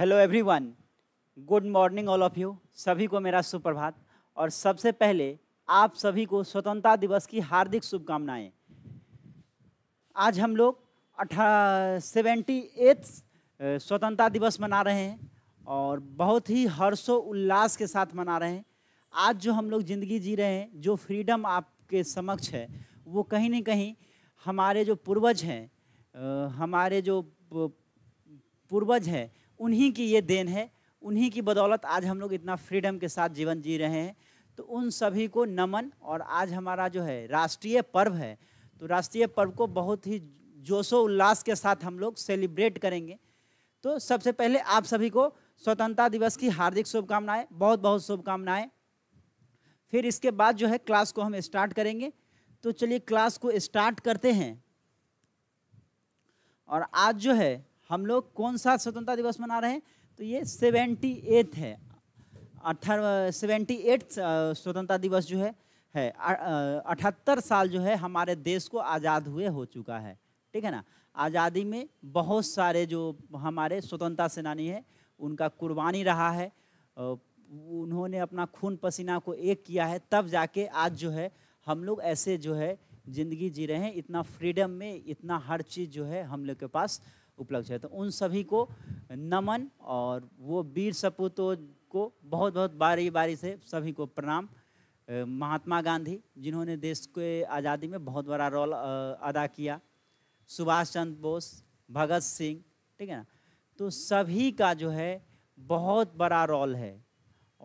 Hello everyone good morning all of you सभी को मेरा सुप्रभात और सबसे पहले आप सभी को स्वतंत्रता दिवस की हार्दिक शुभकामनाएं आज हम लोग अठा सेवेंटी एथ स्वतंत्रता दिवस मना रहे हैं और बहुत ही हर्षो उल्लास के साथ मना रहे हैं आज जो हम लोग ज़िंदगी जी रहे हैं जो फ्रीडम आपके समक्ष है वो कहीं ना कहीं हमारे जो पूर्वज हैं हमारे जो पूर्वज हैं उन्हीं की ये देन है उन्हीं की बदौलत आज हम लोग इतना फ्रीडम के साथ जीवन जी रहे हैं तो उन सभी को नमन और आज हमारा जो है राष्ट्रीय पर्व है तो राष्ट्रीय पर्व को बहुत ही जोशो उल्लास के साथ हम लोग सेलिब्रेट करेंगे तो सबसे पहले आप सभी को स्वतंत्रता दिवस की हार्दिक शुभकामनाएं बहुत बहुत शुभकामनाएं फिर इसके बाद जो है क्लास को हम स्टार्ट करेंगे तो चलिए क्लास को स्टार्ट करते हैं और आज जो है हम लोग कौन सा स्वतंत्रता दिवस मना रहे हैं तो ये सेवेंटी एथ है अठारह सेवेंटी एट स्वतंत्रता दिवस जो है है अठहत्तर साल जो है हमारे देश को आज़ाद हुए हो चुका है ठीक है ना आज़ादी में बहुत सारे जो हमारे स्वतंत्रता सेनानी है उनका कुर्बानी रहा है उन्होंने अपना खून पसीना को एक किया है तब जाके आज जो है हम लोग ऐसे जो है ज़िंदगी जी रहे हैं इतना फ्रीडम में इतना हर चीज़ जो है हम लोग के पास उपलक्ष है तो उन सभी को नमन और वो वीर सपूतों को बहुत बहुत बारी बारी से सभी को प्रणाम महात्मा गांधी जिन्होंने देश के आज़ादी में बहुत बड़ा रोल अदा किया सुभाष चंद्र बोस भगत सिंह ठीक है ना तो सभी का जो है बहुत बड़ा रोल है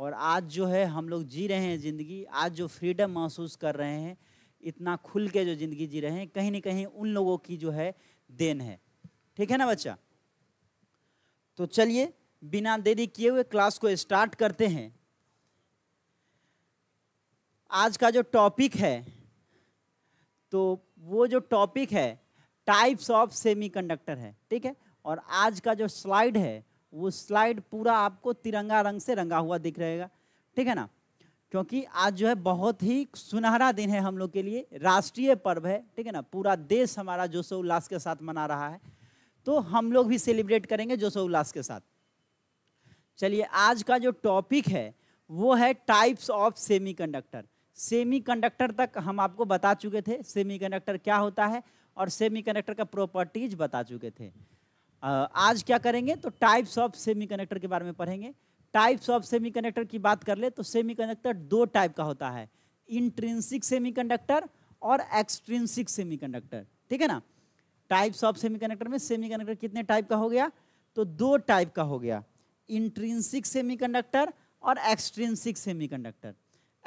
और आज जो है हम लोग जी रहे हैं ज़िंदगी आज जो फ्रीडम महसूस कर रहे हैं इतना खुल के जो ज़िंदगी जी रहे हैं कहीं ना कहीं उन लोगों की जो है देन है ठीक है ना बच्चा तो चलिए बिना देरी किए हुए क्लास को स्टार्ट करते हैं आज का जो टॉपिक है तो वो जो टॉपिक है टाइप्स ऑफ सेमीकंडक्टर है ठीक है और आज का जो स्लाइड है वो स्लाइड पूरा आपको तिरंगा रंग से रंगा हुआ दिख रहेगा ठीक है ना क्योंकि आज जो है बहुत ही सुनहरा दिन है हम लोग के लिए राष्ट्रीय पर्व है ठीक है ना पूरा देश हमारा जोशो उल्लास के साथ मना रहा है तो हम लोग भी सेलिब्रेट करेंगे जोशो उल्लास के साथ चलिए आज का जो टॉपिक है वो है टाइप्स ऑफ सेमीकंडक्टर सेमीकंडक्टर तक हम आपको बता चुके थे सेमीकंडक्टर क्या होता है और सेमीकंडक्टर का प्रॉपर्टीज बता चुके थे आज क्या करेंगे तो टाइप्स ऑफ सेमीकंडक्टर के बारे में पढ़ेंगे टाइप्स ऑफ सेमीकंडक्टर की बात कर ले तो सेमीकंडक्टर दो टाइप का होता है इंट्रिंसिक सेमीकंडक्टर और एक्सट्रिंसिक सेमीकंडक्टर ठीक है ना टाइप्स ऑफ सेमीकंडक्टर में सेमीकंडक्टर कितने टाइप का हो गया तो दो टाइप का हो गया इंट्रिंसिक सेमीकंडक्टर और एक्सट्रिंसिक सेमीकंडक्टर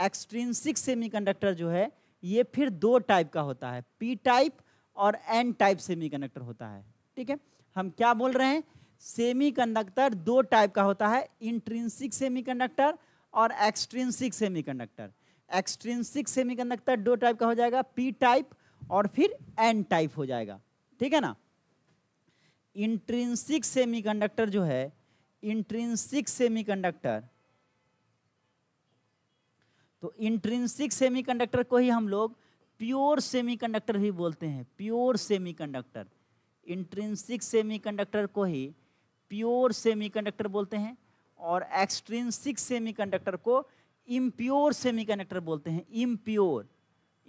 एक्सट्रिंसिक सेमीकंडक्टर जो है ये फिर दो टाइप का होता है पी टाइप और एन टाइप सेमीकंडक्टर होता है ठीक है हम क्या बोल रहे हैं सेमीकंडक्टर दो टाइप का होता है इंट्रिंसिक सेमीकंडक्टर और एक्सट्रिंसिक सेमीकंडक्टर एक्सट्रिंसिक सेमीकंडक्टर दो टाइप का हो जाएगा पी टाइप और फिर एन टाइप हो जाएगा ठीक है ना इंट्रिंसिक सेमीकंडक्टर जो है इंट्रिंसिक सेमीकंडक्टर तो इंट्रिंसिक सेमीकंडक्टर को ही हम लोग प्योर सेमीकंडक्टर भी बोलते हैं प्योर सेमीकंडक्टर इंट्रिंसिक सेमीकंडक्टर को ही प्योर सेमीकंडक्टर बोलते हैं और एक्सट्रिंसिक सेमीकंडक्टर को इम्प्योर सेमीकंडक्टर बोलते हैं इम्प्योर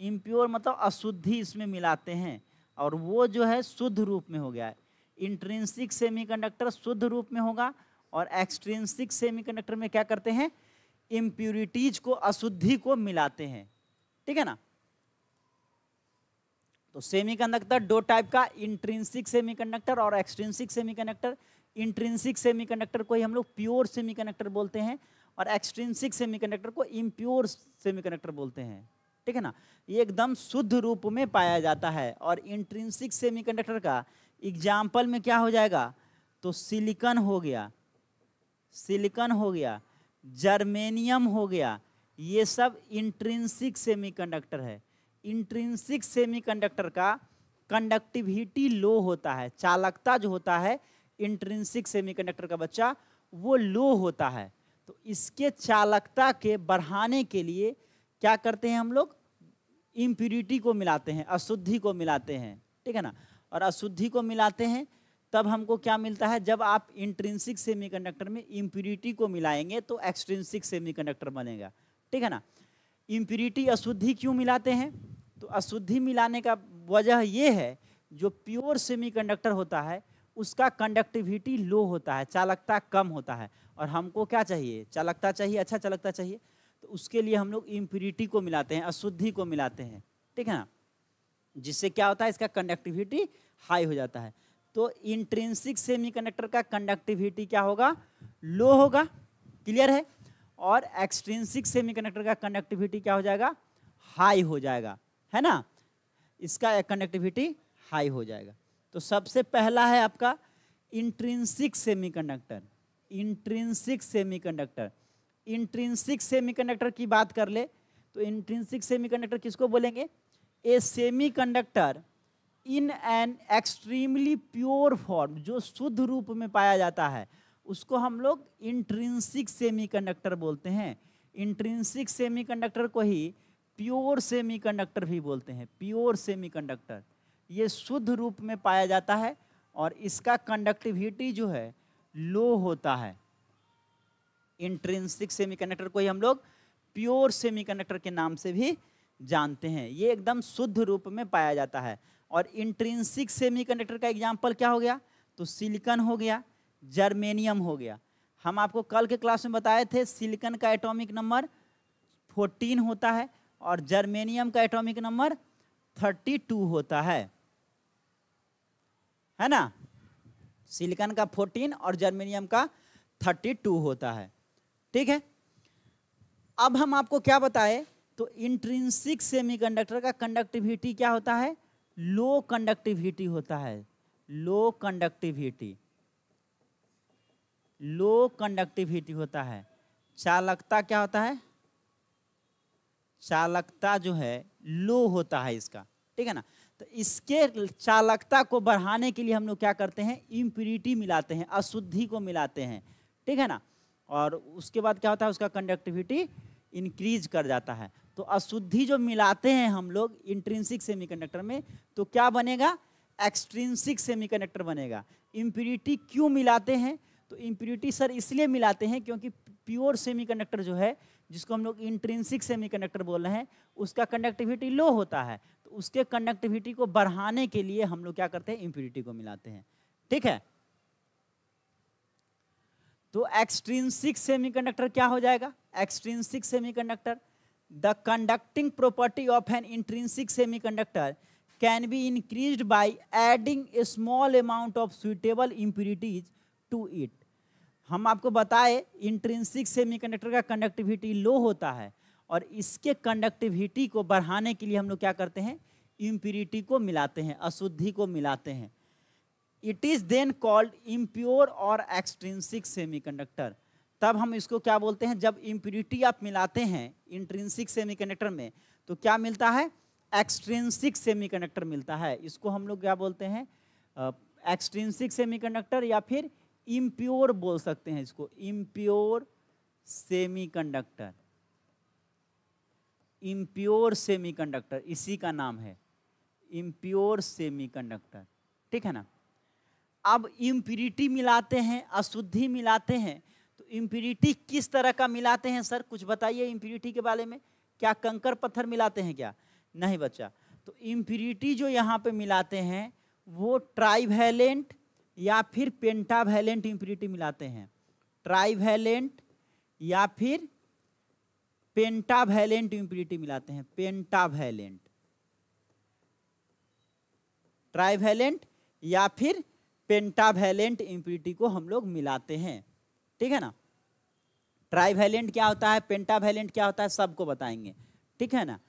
इम्प्योर मतलब अशुद्धि इसमें मिलाते हैं और वो जो है शुद्ध रूप में हो गया है इंट्रेंसिक सेमीकंडक्टर शुद्ध रूप में होगा और एक्सट्रेंसिक सेमीकंडक्टर में क्या करते हैं इम्प्यूरिटीज को अशुद्धि को मिलाते हैं ठीक है ना तो सेमीकंडक्टर दो टाइप का इंट्रेंसिक सेमीकंडक्टर और एक्सट्रेंसिक सेमीकंडक्टर इंट्रेंसिक सेमीकंडक्टर को ही हम लोग प्योर सेमीकंडक्टर बोलते हैं और एक्सट्रेंसिक सेमीकंडक्टर को इम्प्योर सेमीकंडक्टर बोलते हैं ठीक है ना ये एकदम शुद्ध रूप में पाया जाता है और इंट्रिंसिक सेमीकंडक्टर का एग्जाम्पल में क्या हो जाएगा तो सिलिकन हो गया सिलिकन हो गया जर्मेनियम हो गया ये सब इंट्रिंसिक सेमीकंडक्टर है इंट्रिंसिक सेमीकंडक्टर का कंडक्टिविटी लो होता है चालकता जो होता है इंट्रिंसिक सेमीकंडक्टर का बच्चा वो लो होता है तो इसके चालकता के बढ़ाने के लिए क्या करते हैं हम लोग इम्प्यूरिटी को मिलाते हैं अशुद्धि को मिलाते हैं ठीक है ना और अशुद्धि को मिलाते हैं तब हमको क्या मिलता है जब आप इंट्रेंसिक सेमीकंडक्टर में इम्प्यूरिटी को मिलाएंगे तो एक्सट्रेंसिक सेमीकंडक्टर बनेगा ठीक है ना इम्प्यूरिटी अशुद्धि क्यों मिलाते हैं तो अशुद्धि मिलाने का वजह ये है जो प्योर सेमीकंडक्टर होता है उसका कंडक्टिविटी लो होता है चालकता कम होता है और हमको क्या चाहिए चालकता चाहिए अच्छा चालकता चाहिए तो उसके लिए हम लोग इम्प्यूरिटी को मिलाते हैं अशुद्धि को मिलाते हैं ठीक है ना जिससे क्या होता है इसका कंडक्टिविटी हाई हो जाता है तो इंट्रेंसिक सेमीकंडक्टर का कंडक्टिविटी क्या होगा लो होगा क्लियर है और एक्सट्रेंसिक सेमीकंडक्टर का कंडक्टिविटी क्या हो जाएगा हाई हो जाएगा है ना इसका कंडक्टिविटी हाई हो जाएगा तो सबसे पहला है आपका intrinsic semiconductor intrinsic semiconductor intrinsic semiconductor की बात कर ले तो इंट्रिंसिक सेमीकंडक्टर किसको बोलेंगे a semiconductor in an extremely pure form जो शुद्ध रूप में पाया जाता है उसको हम लोग इंट्रिंसिक सेमीकंडक्टर बोलते हैं इंट्रिंसिक सेमीकंडक्टर को ही प्योर सेमीकंडक्टर भी बोलते हैं प्योर सेमीकंडक्टर ये शुद्ध रूप में पाया जाता है और इसका कंडक्टिविटी जो है लो होता है इंट्रेंसिक कंडक्टर को ही हम लोग प्योर कंडक्टर के नाम से भी जानते हैं ये एकदम शुद्ध रूप में पाया जाता है और इंट्रेंसिक कंडक्टर का एग्जाम्पल क्या हो गया तो सिलिकन हो गया जर्मेनियम हो गया हम आपको कल के क्लास में बताए थे सिलिकन का एटॉमिक नंबर 14 होता है और जर्मेनियम का एटॉमिक नंबर 32 होता है है ना सिलिकन का 14 और जर्मेनियम का 32 होता है ठीक है अब हम आपको क्या बताए तो इंट्रिंसिक सेमीकंडक्टर का कंडक्टिविटी क्या होता है लो कंडक्टिविटी होता है लो कंडक्टिविटी लो कंडक्टिविटी होता है चालकता क्या होता है चालकता जो है लो होता है इसका ठीक है ना तो इसके चालकता को बढ़ाने के लिए हम लोग क्या करते हैं इम्प्यूरिटी मिलाते हैं अशुद्धि को मिलाते हैं ठीक है ना और उसके बाद क्या होता है उसका कंडक्टिविटी इंक्रीज कर जाता है तो अशुद्धि जो मिलाते हैं हम लोग इंट्रेंसिक सेमीकंडक्टर में तो क्या बनेगा एक्सट्रेंसिक सेमीकंडक्टर बनेगा इम्प्यूरिटी क्यों मिलाते हैं तो इम्प्यूरिटी सर इसलिए मिलाते हैं क्योंकि प्योर सेमीकंडक्टर जो है जिसको हम लोग इंट्रेंसिक सेमीकंडक्टर बोल रहे हैं उसका कंडक्टिविटी लो होता है तो उसके कंडक्टिविटी को बढ़ाने के लिए हम लोग क्या करते हैं इम्प्यूरिटी को मिलाते हैं ठीक है तो एक्सट्रिंसिक सेमीकंडक्टर क्या हो जाएगा extrinsic semiconductor the conducting property of an intrinsic semiconductor can be increase by adding a small amount of suitable impurities to it हम आपको बताए इंट्रिंसिक सेमीकंडक्टर का कंडक्टिविटी लो होता है और इसके कंडक्टिविटी को बढ़ाने के लिए हम लोग क्या करते हैं इम्प्यूरिटी को मिलाते हैं अशुद्धि को मिलाते हैं it is then called impure और एक्सट्रिंसिक सेमीकंडक्टर तब हम इसको क्या बोलते हैं जब इम्प्योरिटी आप मिलाते हैं इंट्रिंसिक सेमीकंडक्टर में तो क्या मिलता है एक्सट्रिंसिक सेमीकंडक्टर मिलता है इसको हम लोग क्या बोलते हैं एक्सट्रिंसिक सेमीकंडक्टर या फिर इम्प्योर बोल सकते हैं इसको इम्प्योर सेमीकंडक्टर इम्प्योर सेमीकंडक्टर इसी का नाम है इम्प्योर सेमीकंडक्टर ठीक है ना अब इम्प्यूरिटी मिलाते हैं अशुद्धि मिलाते हैं तो इम्प्यूरिटी किस तरह का मिलाते हैं सर कुछ बताइए इम्प्यूरिटी के बारे में क्या कंकर पत्थर मिलाते हैं क्या नहीं बच्चा तो इम्प्यूरिटी जो यहाँ पे मिलाते हैं वो ट्राइवैलेंट या फिर पेंटावैलेंट इम्प्यूरिटी मिलाते हैं ट्राइवैलेंट या फिर पेंटावैलेंट इम्प्यूरिटी मिलाते हैं पेंटावैलेंट ट्राइवैलेंट या फिर पेंटावेलेंट इम्प्यूरिटी को हम लोग मिलाते हैं ठीक है ना ट्राईवेलेंट क्या होता है पेंटावेलेंट क्या होता है सबको बताएंगे ठीक है ना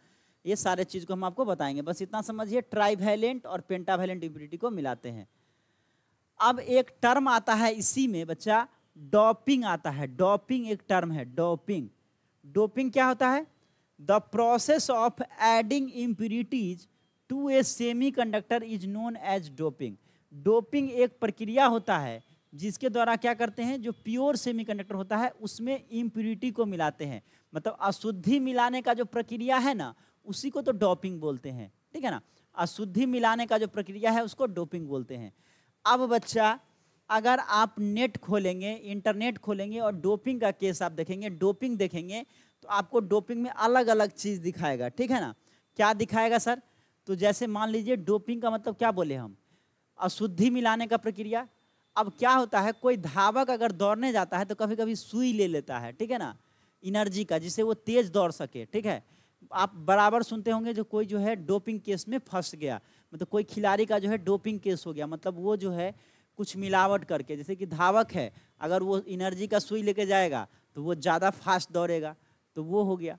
ये सारे चीज़ को हम आपको बताएंगे बस इतना समझिए ट्राईवेलेंट और पेंटावेलेंट इम्प्यूरिटी को मिलाते हैं अब एक टर्म आता है इसी में बच्चा डॉपिंग आता है डॉपिंग एक टर्म है डॉपिंग डोपिंग क्या होता है the process of adding impurities to a semiconductor is known as doping doping एक प्रक्रिया होता है जिसके द्वारा क्या करते हैं जो प्योर सेमीकंडक्टर होता है उसमें इम्प्यूरिटी को मिलाते हैं मतलब अशुद्धि मिलाने का जो प्रक्रिया है ना उसी को तो डोपिंग बोलते हैं ठीक है ना अशुद्धि मिलाने का जो प्रक्रिया है उसको डोपिंग बोलते हैं अब बच्चा अगर आप नेट खोलेंगे इंटरनेट खोलेंगे और डोपिंग का केस आप देखेंगे डोपिंग देखेंगे तो आपको डोपिंग में अलग अलग चीज़ दिखाएगा ठीक है ना क्या दिखाएगा सर तो जैसे मान लीजिए डोपिंग का मतलब क्या बोले हम अशुद्धि मिलाने का प्रक्रिया अब क्या होता है कोई धावक अगर दौड़ने जाता है तो कभी कभी सुई ले लेता है ठीक है ना इनर्जी का जिससे वो तेज दौड़ सके ठीक है आप बराबर सुनते होंगे जो कोई जो है डोपिंग केस में फंस गया मतलब कोई खिलाड़ी का जो है डोपिंग केस हो गया मतलब वो जो है कुछ मिलावट करके जैसे कि धावक है अगर वो इनर्जी का सुई लेके जाएगा तो वो ज़्यादा फास्ट दौड़ेगा तो वो हो गया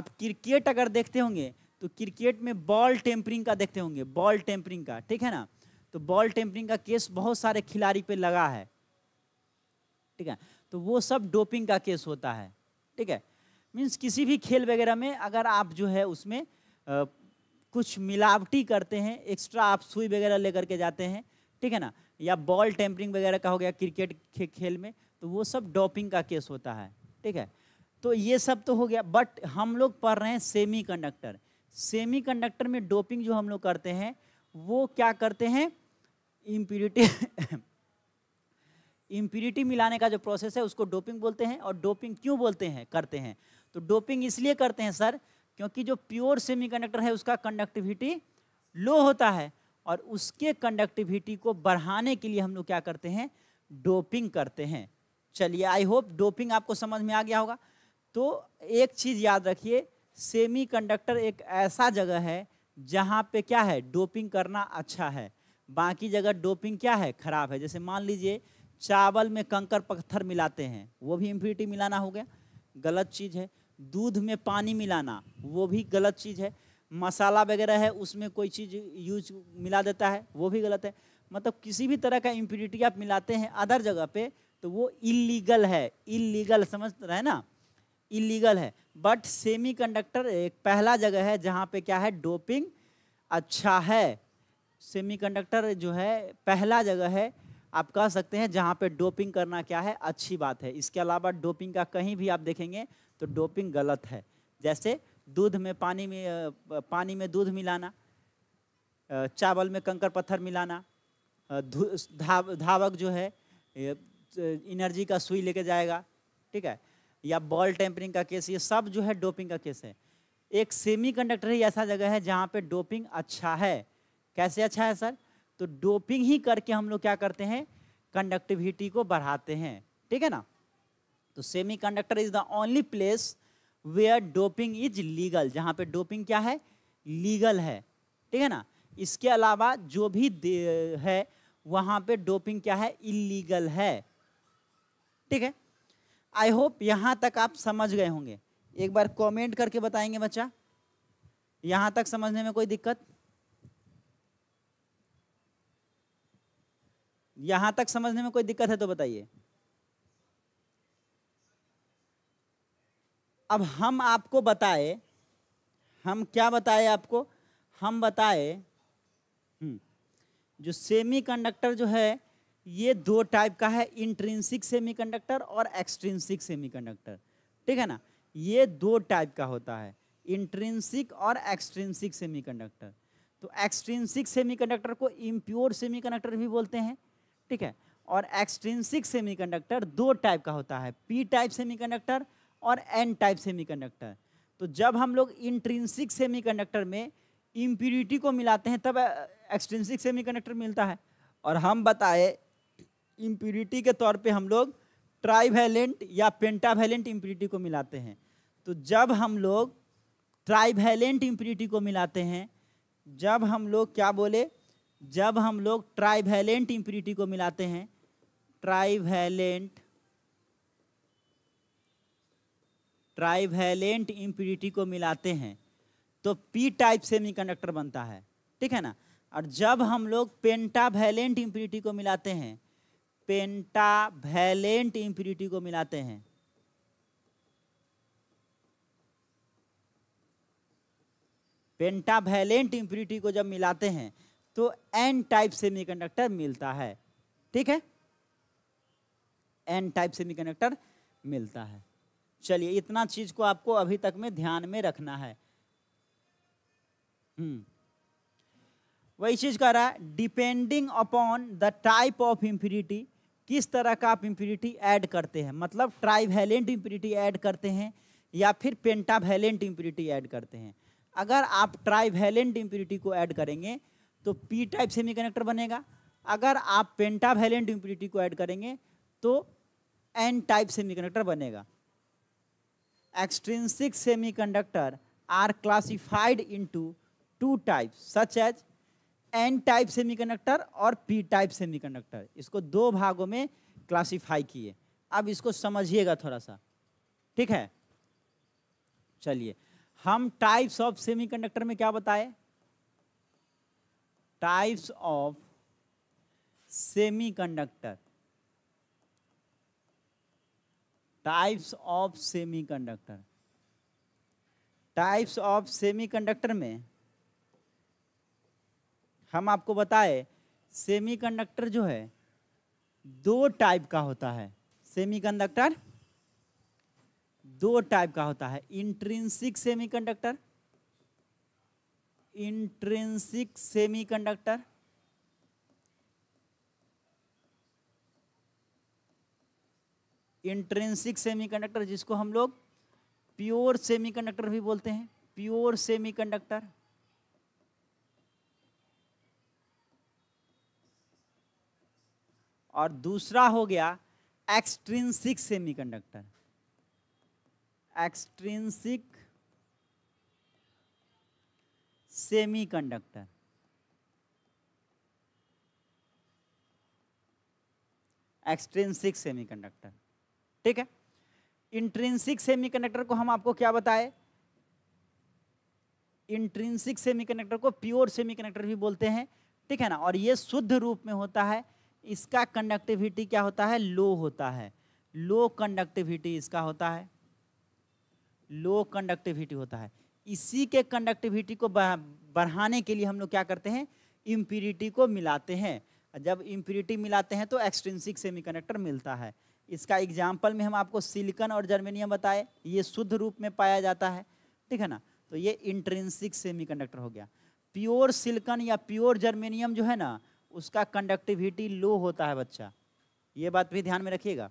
आप क्रिकेट अगर देखते होंगे तो क्रिकेट में बॉल टेम्परिंग का देखते होंगे बॉल टेम्परिंग का ठीक है ना तो बॉल टेम्परिंग का केस बहुत सारे खिलाड़ी पे लगा है ठीक है तो वो सब डोपिंग का केस होता है ठीक है मीन्स किसी भी खेल वगैरह में अगर आप जो है उसमें आ, कुछ मिलावटी करते हैं एक्स्ट्रा आप सुई वगैरह लेकर के जाते हैं ठीक है ना या बॉल टेम्परिंग वगैरह का हो गया क्रिकेट खे, खेल में तो वो सब डोपिंग का केस होता है ठीक है तो ये सब तो हो गया बट हम लोग पढ़ रहे हैं सेमी कंडक्टर सेमी कंडक्टर में डोपिंग जो हम लोग करते हैं वो क्या करते हैं इम्प्यूरिटी इम्प्यूरिटी मिलाने का जो प्रोसेस है उसको डोपिंग बोलते हैं और डोपिंग क्यों बोलते हैं करते हैं तो डोपिंग इसलिए करते हैं सर क्योंकि जो प्योर सेमीकंडक्टर है उसका कंडक्टिविटी लो होता है और उसके कंडक्टिविटी को बढ़ाने के लिए हम लोग क्या करते हैं डोपिंग करते हैं चलिए आई होप डोपिंग आपको समझ में आ गया होगा तो एक चीज़ याद रखिए सेमीकंडक्टर एक ऐसा जगह है जहाँ पे क्या है डोपिंग करना अच्छा है बाकी जगह डोपिंग क्या है खराब है जैसे मान लीजिए चावल में कंकर पत्थर मिलाते हैं वो भी इम्प्यूरिटी मिलाना हो गया गलत चीज़ है दूध में पानी मिलाना वो भी गलत चीज़ है मसाला वगैरह है उसमें कोई चीज़ यूज मिला देता है वो भी गलत है मतलब किसी भी तरह का इम्प्यूरिटी आप मिलाते हैं अदर जगह पे तो वो इलीगल है इलीगल समझ रहे ना इलीगल है बट सेमी एक पहला जगह है जहाँ पर क्या है डोपिंग अच्छा है सेमीकंडक्टर जो है पहला जगह है आप कह सकते हैं जहाँ पे डोपिंग करना क्या है अच्छी बात है इसके अलावा डोपिंग का कहीं भी आप देखेंगे तो डोपिंग गलत है जैसे दूध में पानी में पानी में दूध मिलाना चावल में कंकर पत्थर मिलाना धाव धावक जो है इनर्जी का सुई लेके जाएगा ठीक है या बॉल टेम्परिंग का केस ये सब जो है डोपिंग का केस है एक सेमी कंडक्टर ही ऐसा जगह है जहाँ पे डोपिंग अच्छा है कैसे अच्छा है सर तो डोपिंग ही करके हम लोग क्या करते हैं कंडक्टिविटी को बढ़ाते हैं ठीक है ना तो semiconductor is the only place where doping is legal जहाँ पे डोपिंग क्या है लीगल है ठीक है ना इसके अलावा जो भी है वहाँ पे डोपिंग क्या है इलीगल है ठीक है आई होप यहाँ तक आप समझ गए होंगे एक बार कमेंट करके बताएंगे बच्चा यहाँ तक समझने में कोई दिक्कत यहां तक समझने में कोई दिक्कत है तो बताइए अब हम आपको बताए हम क्या बताए आपको हम बताए हम्म, जो सेमीकंडक्टर जो है ये दो टाइप का है इंट्रिंसिक सेमीकंडक्टर और एक्सट्रिंसिक सेमीकंडक्टर ठीक है ना ये दो टाइप का होता है इंट्रिंसिक और एक्सट्रिंसिक सेमीकंडक्टर तो एक्सट्रिंसिक सेमीकंडक्टर को इम्प्योर सेमीकंडक्टर भी बोलते हैं ठीक है और एक्सट्रिंसिक सेमीकंडक्टर दो टाइप का होता है पी टाइप सेमीकंडक्टर और एन टाइप सेमीकंडक्टर तो जब हम लोग इंट्रिंसिक सेमीकंडक्टर में इम्प्यूरिटी को मिलाते हैं तब एक्सट्रिंसिक सेमीकंडक्टर मिलता है और हम बताए इम्प्यूरिटी के तौर पे हम लोग ट्राईवैलेंट या पेंटावैलेंट इम्प्यूरिटी को मिलाते हैं तो जब हम लोग ट्राईवैलेंट इम्प्यूरिटी को मिलाते हैं जब हम लोग क्या बोले जब हम लोग ट्राइवेलेंट इम्प्यूरिटी को मिलाते हैं ट्राइवेलेंट ट्राइवेलेंट इम्प्यूरिटी को मिलाते हैं तो पी टाइप सेमीकंडक्टर बनता है ठीक है ना और जब हम लोग पेंटावैलेंट इम्प्यूरिटी को मिलाते हैं पेंटावैलेंट इम्प्यूरिटी को मिलाते हैं पेंटावैलेंट इम्प्यूरिटी को जब मिलाते हैं तो एन टाइप सेमीकंडक्टर मिलता है ठीक है एन टाइप सेमीकंडक्टर मिलता है चलिए इतना चीज को आपको अभी तक में ध्यान में रखना है हम्म। वही चीज कह रहा है depending upon the type of impurity किस तरह का आप इंप्यूरिटी ऐड करते हैं मतलब ट्राइवेलेंट इंप्यूरिटी ऐड करते हैं या फिर पेंटावेलेंट इंप्यूरिटी ऐड करते हैं अगर आप ट्राइवेलेंट इंप्यूरिटी को ऐड करेंगे तो पी टाइप सेमीकंडक्टर बनेगा अगर आप पेंटावैलेंट इम्प्यूरिटी को ऐड करेंगे तो एन टाइप सेमीकंडक्टर बनेगा extrinsic semiconductor are classified into two type such as N type semiconductor और पी टाइप सेमीकंडक्टर इसको दो भागों में क्लासीफाई किए अब इसको समझिएगा थोड़ा सा ठीक है चलिए हम टाइप्स ऑफ सेमीकंडक्टर में क्या बताएं types of semiconductor types of semiconductor types of semiconductor में हम आपको बताए सेमीकंडक्टर जो है दो टाइप का होता है सेमीकंडक्टर दो टाइप का होता है intrinsic semiconductor intrinsic semiconductor intrinsic semiconductor जिसको हम लोग प्योर सेमीकंडक्टर भी बोलते हैं प्योर सेमीकंडक्टर और दूसरा हो गया extrinsic semiconductor extrinsic semiconductor extrinsic semiconductor ठीक है इंट्रेंसिक सेमीकंडक्टर को हम आपको क्या बताए इंट्रेंसिक सेमीकंडक्टर को प्योर सेमीकंडक्टर भी बोलते हैं ठीक है ना और ये शुद्ध रूप में होता है इसका कंडक्टिविटी क्या होता है लो होता है लो कंडक्टिविटी इसका होता है लो कंडक्टिविटी होता है इसी के कंडक्टिविटी को बढ़ाने के लिए हम लोग क्या करते हैं इम्प्यूरिटी को मिलाते हैं जब इम्प्यूरिटी मिलाते हैं तो एक्सट्रेंसिक सेमीकंडक्टर मिलता है इसका एग्जाम्पल में हम आपको सिलिकन और जर्मेनियम बताए ये शुद्ध रूप में पाया जाता है ठीक है ना तो ये इंट्रेंसिक सेमीकंडक्टर हो गया प्योर सिलिकन या प्योर जर्मेनियम जो है ना उसका कंडक्टिविटी लो होता है बच्चा ये बात भी ध्यान में रखिएगा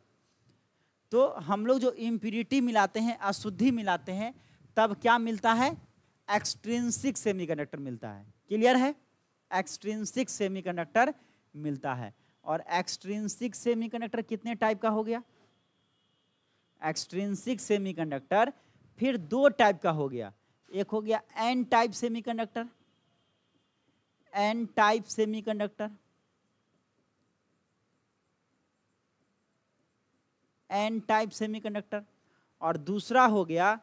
तो हम लोग जो इम्प्यूरिटी मिलाते हैं अशुद्धि मिलाते हैं तब क्या मिलता है एक्सट्रिंसिक सेमीकंडक्टर मिलता है क्लियर है एक्सट्रिंसिक सेमीकंडक्टर मिलता है और एक्सट्रिंसिक सेमीकंडक्टर कितने टाइप का हो गया एक्सट्रिंसिक सेमीकंडक्टर फिर दो टाइप का हो गया एक हो गया N type semiconductor N type semiconductor N type semiconductor और दूसरा हो गया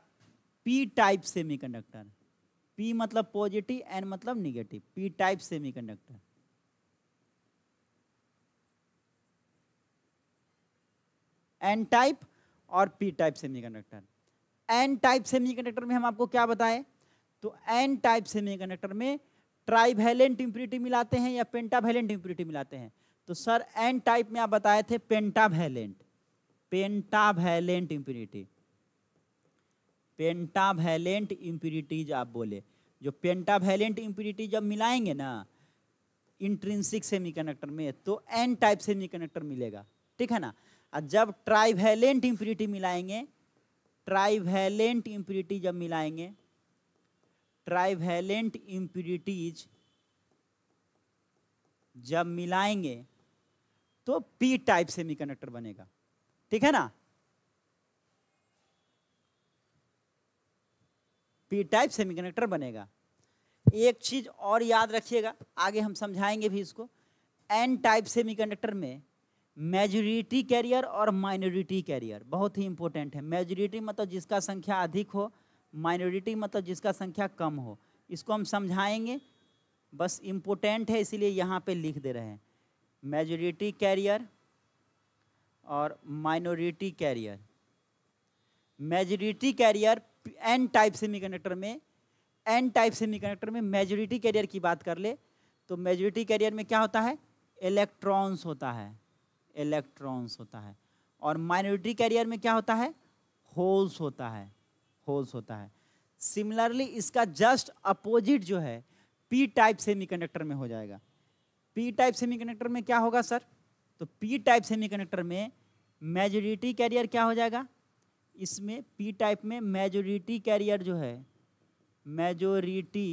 पी टाइप सेमीकंडक्टर पी मतलब पॉजिटिव एन मतलब negative P type semiconductor N type और P type semiconductor N type semiconductor में हम आपको क्या बताएं तो एन टाइप सेमीकंडक्टर में ट्राइवेलेंट इम्प्यूरिटी मिलाते हैं या पेंटावैलेंट इम्प्यूरिटी मिलाते हैं तो सर एन टाइप में आप बताए थे penta pentavalent impurity pentavalent impurities आप बोले जो पेंटावैलेंट इम्प्यूरिटी जब मिलाएंगे ना इंट्रिंसिक सेमीकंडक्टर में तो एन टाइप सेमीकंडक्टर मिलेगा ठीक है ना और जब ट्राइवैलेंट इम्प्यूरिटी मिलाएंगे ट्राइवैलेंट इम्प्यूरिटी जब मिलाएंगे ट्राइवैलेंट इम्प्यूरिटीज जब मिलाएंगे तो पी टाइप सेमीकंडक्टर बनेगा ठीक है ना पी टाइप सेमीकंडक्टर बनेगा एक चीज़ और याद रखिएगा आगे हम समझाएंगे भी इसको एन टाइप सेमीकंडक्टर में मेजोरिटी कैरियर और माइनॉरिटी कैरियर बहुत ही इंपॉर्टेंट है मेजोरिटी मतलब जिसका संख्या अधिक हो माइनॉरिटी मतलब जिसका संख्या कम हो इसको हम समझाएंगे बस इम्पोर्टेंट है इसीलिए यहाँ पे लिख दे रहे हैं मेजोरिटी कैरियर और minority carrier majority carrier N type semiconductor में एन टाइप सेमीकंडक्टर में मेजोरिटी कैरियर की बात कर ले तो मेजोरिटी कैरियर में क्या होता है इलेक्ट्रॉन्स होता है इलेक्ट्रॉन्स होता है और माइनॉरिटी कैरियर में क्या होता है होल्स होता है होल्स होता है सिमिलरली इसका जस्ट अपोजिट जो है पी टाइप सेमीकंडक्टर में हो जाएगा पी टाइप सेमीकंडक्टर में क्या होगा सर तो पी टाइप सेमीकंडक्टर में मेजोरिटी कैरियर क्या हो जाएगा इसमें पी टाइप में मेजोरिटी कैरियर जो है मेजोरिटी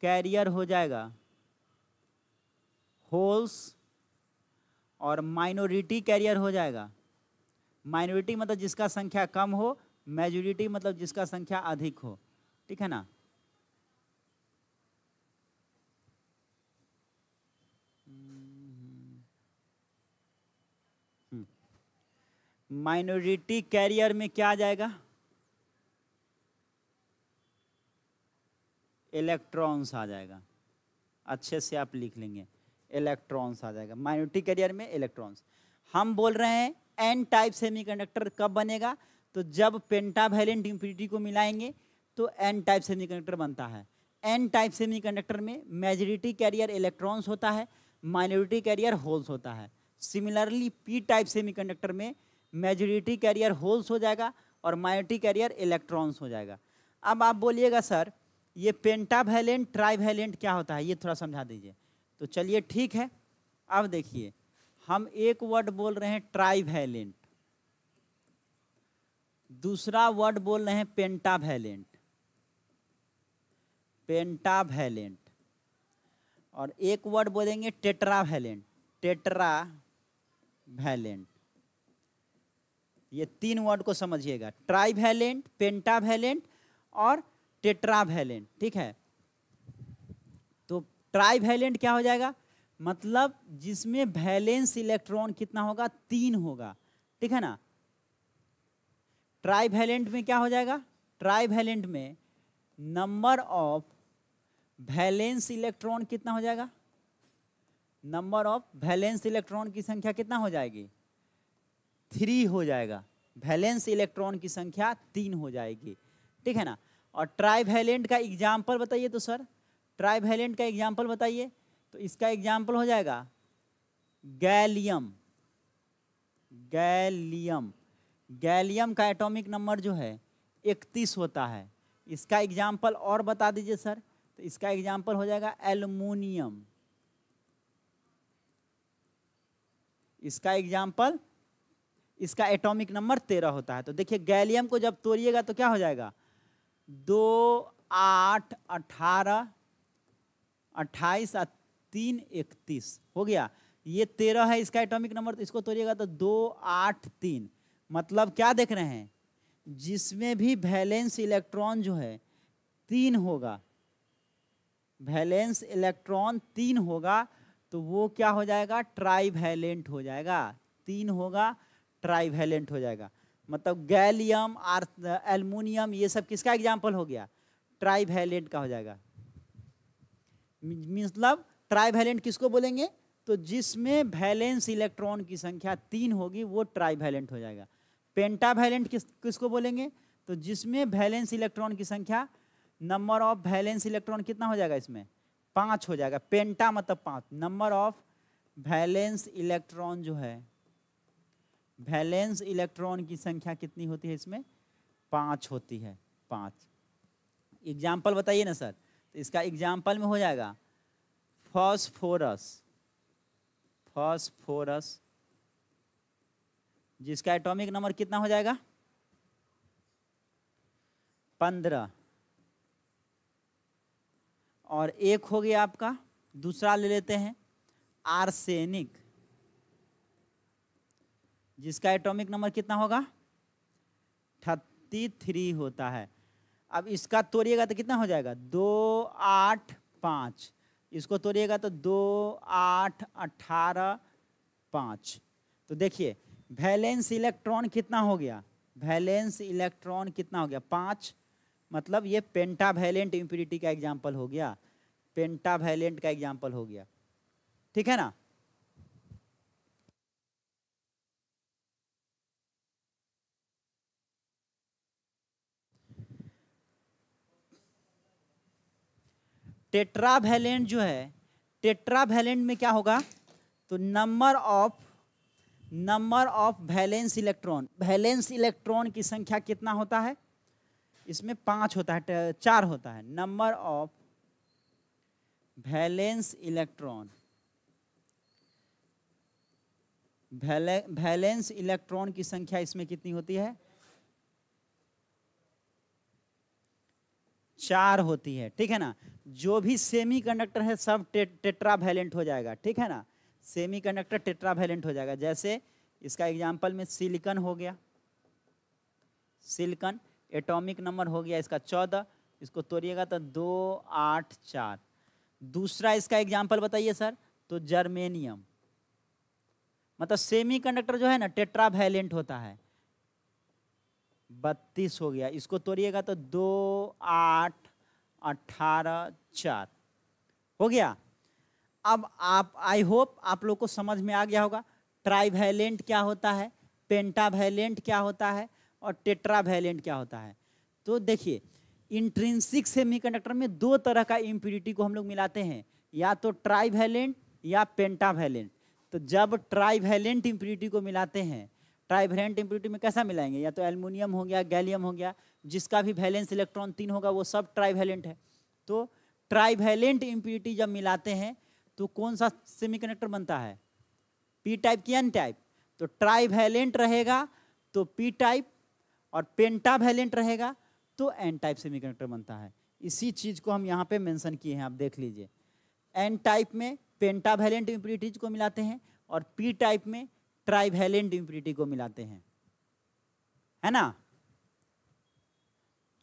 कैरियर हो जाएगा होल्स और माइनॉरिटी कैरियर हो जाएगा माइनॉरिटी मतलब जिसका संख्या कम हो मेजोरिटी मतलब जिसका संख्या अधिक हो ठीक है ना माइनॉरिटी कैरियर में क्या आ जाएगा इलेक्ट्रॉन्स आ जाएगा अच्छे से आप लिख लेंगे इलेक्ट्रॉन्स आ जाएगा माइनॉरिटी कैरियर में इलेक्ट्रॉन्स हम बोल रहे हैं एन टाइप सेमीकंडक्टर कब बनेगा तो जब पेंटावैलेंट इम्प्यूरिटी को मिलाएंगे तो एन टाइप सेमीकंडक्टर बनता है एन टाइप सेमीकंडक्टर में मेजोरिटी कैरियर इलेक्ट्रॉन्स होता है माइनॉरिटी कैरियर होल्स होता है सिमिलरली पी टाइप सेमीकंडक्टर में मेजोरिटी कैरियर होल्स हो जाएगा और माइटी कैरियर इलेक्ट्रॉन्स हो जाएगा अब आप बोलिएगा सर ये ट्राई ट्राईवैलेंट क्या होता है ये थोड़ा समझा दीजिए तो चलिए ठीक है अब देखिए हम एक वर्ड बोल रहे हैं ट्राईवैलेंट दूसरा वर्ड बोल रहे हैं पेंटा पेंटावैलेंट और एक वर्ड बोलेंगे वैलेंट टेट्रा वैलेंट ये तीन वर्ड को समझिएगा ट्राईवैलेंट पेंटावेलेंट और टेट्रावैलेंट ठीक है तो ट्राईवैलेंट क्या हो जाएगा मतलब जिसमें वैलेंस इलेक्ट्रॉन कितना होगा तीन होगा ठीक है ना ट्राईवैलेंट में क्या हो जाएगा ट्राईवैलेंट में नंबर ऑफ वैलेंस इलेक्ट्रॉन कितना हो जाएगा नंबर ऑफ वैलेंस इलेक्ट्रॉन की संख्या कितना हो जाएगी थ्री हो जाएगा वैलेंस इलेक्ट्रॉन की संख्या तीन हो जाएगी ठीक है ना और ट्राईवैलेंट का एग्जाम्पल बताइए तो सर ट्राईवैलेंट का एग्जाम्पल बताइए तो इसका एग्जाम्पल हो जाएगा गैलियम गैलियम गैलियम का एटॉमिक नंबर जो है इकतीस होता है इसका एग्जाम्पल और बता दीजिए सर तो इसका एग्जाम्पल हो जाएगा एलुमिनियम इसका एग्जाम्पल इसका एटॉमिक नंबर तेरह होता है तो देखिए गैलियम को जब तोड़िएगा तो क्या हो जाएगा दो आठ अठारह अट्ठाईस और तीन इकतीस हो गया ये तेरह है इसका एटॉमिक नंबर तो इसको तोड़िएगा तो दो आठ तीन मतलब क्या देख रहे हैं जिसमें भी वैलेंस इलेक्ट्रॉन जो है तीन होगा वैलेंस इलेक्ट्रॉन तीन होगा तो वो क्या हो जाएगा ट्राई वैलेंट हो जाएगा तीन होगा ट्राईवेलेंट हो जाएगा मतलब गैलियम आर्थ एलमोनियम ये सब किसका एग्जाम्पल हो गया ट्राईवेलेंट का हो जाएगा मतलब ट्राईवेलेंट किसको बोलेंगे तो जिसमें वैलेंस इलेक्ट्रॉन की संख्या तीन होगी वो ट्राईवेलेंट हो जाएगा पेंटावेलेंट किस किसको बोलेंगे तो जिसमें वैलेंस इलेक्ट्रॉन की संख्या नंबर ऑफ वैलेंस इलेक्ट्रॉन कितना हो जाएगा इसमें पाँच हो जाएगा पेंटा मतलब पाँच नंबर ऑफ वैलेंस इलेक्ट्रॉन जो है वैलेंस इलेक्ट्रॉन की संख्या कितनी होती है इसमें पाँच होती है पाँच एग्जाम्पल बताइए ना सर तो इसका एग्जाम्पल में हो जाएगा फॉस्फोरस फॉस्फोरस जिसका एटॉमिक नंबर कितना हो जाएगा पंद्रह और एक हो गया आपका दूसरा ले लेते हैं आर्सेनिक जिसका एटॉमिक नंबर कितना होगा थर्टी थ्री होता है अब इसका तोड़िएगा तो कितना हो जाएगा दो आठ पाँच इसको तोड़िएगा तो दो आठ अठारह पाँच तो देखिए वैलेंस इलेक्ट्रॉन कितना हो गया वैलेंस इलेक्ट्रॉन कितना हो गया पाँच मतलब ये पेंटा वैलेंट इम्प्यूरिटी का एग्जाम्पल हो गया पेंटा वैलेंट का एग्जाम्पल हो गया ठीक है ना टेट्रावेलेंट जो है टेट्रावेलेंट में क्या होगा तो number of number of valence electron valence electron की संख्या कितना होता है इसमें पांच होता है चार होता है number of valence electron valence electron की संख्या इसमें कितनी होती है चार होती है ठीक है ना जो भी सेमीकंडक्टर है सब टे, वैलेंट हो जाएगा ठीक है ना सेमीकंडक्टर वैलेंट हो जाएगा जैसे इसका एग्जाम्पल में सिलिकन हो गया सिलिकन एटॉमिक नंबर हो गया इसका चौदह इसको तोड़िएगा तो दो आठ चार दूसरा इसका एग्जाम्पल बताइए सर तो जर्मेनियम मतलब कंडक्टर जो है ना टेट्रावैलेंट होता है बत्तीस हो गया इसको तोड़िएगा तो दो आठ अट्ठारह चार हो गया अब आप आई होप आप लोग को समझ में आ गया होगा ट्राइवैलेंट क्या होता है पेंटावैलेंट क्या होता है और टेट्रावैलेंट क्या होता है तो देखिए इंट्रेंसिक सेमीकंडक्टर में दो तरह का इम्प्यूरिटी को हम लोग मिलाते हैं या तो ट्राइवैलेंट या पेंटावैलेंट तो जब ट्राइवैलेंट इम्प्यूरिटी को मिलाते हैं ट्राइवरेंट इम्प्यूरिटी में कैसा मिलाएंगे या तो एलमोनियम हो गया गैलियम हो गया जिसका भी वैलेंस इलेक्ट्रॉन तीन होगा वो सब ट्राइवैलेंट है तो ट्राइवैलेंट इम्प्यूरिटी जब मिलाते हैं तो कौन सा सेमी बनता है पी टाइप की एन टाइप तो ट्राइवैलेंट रहेगा तो पी टाइप और पेंटावैलेंट रहेगा तो एन टाइप सेमी बनता है इसी चीज़ को हम यहाँ पे मैंसन किए हैं आप देख लीजिए एन टाइप में पेंटावैलेंट इम्प्यूरिटीज को मिलाते हैं और पी टाइप में ट्राइवेलेंट इम्प्यूरिटी को मिलाते हैं है ना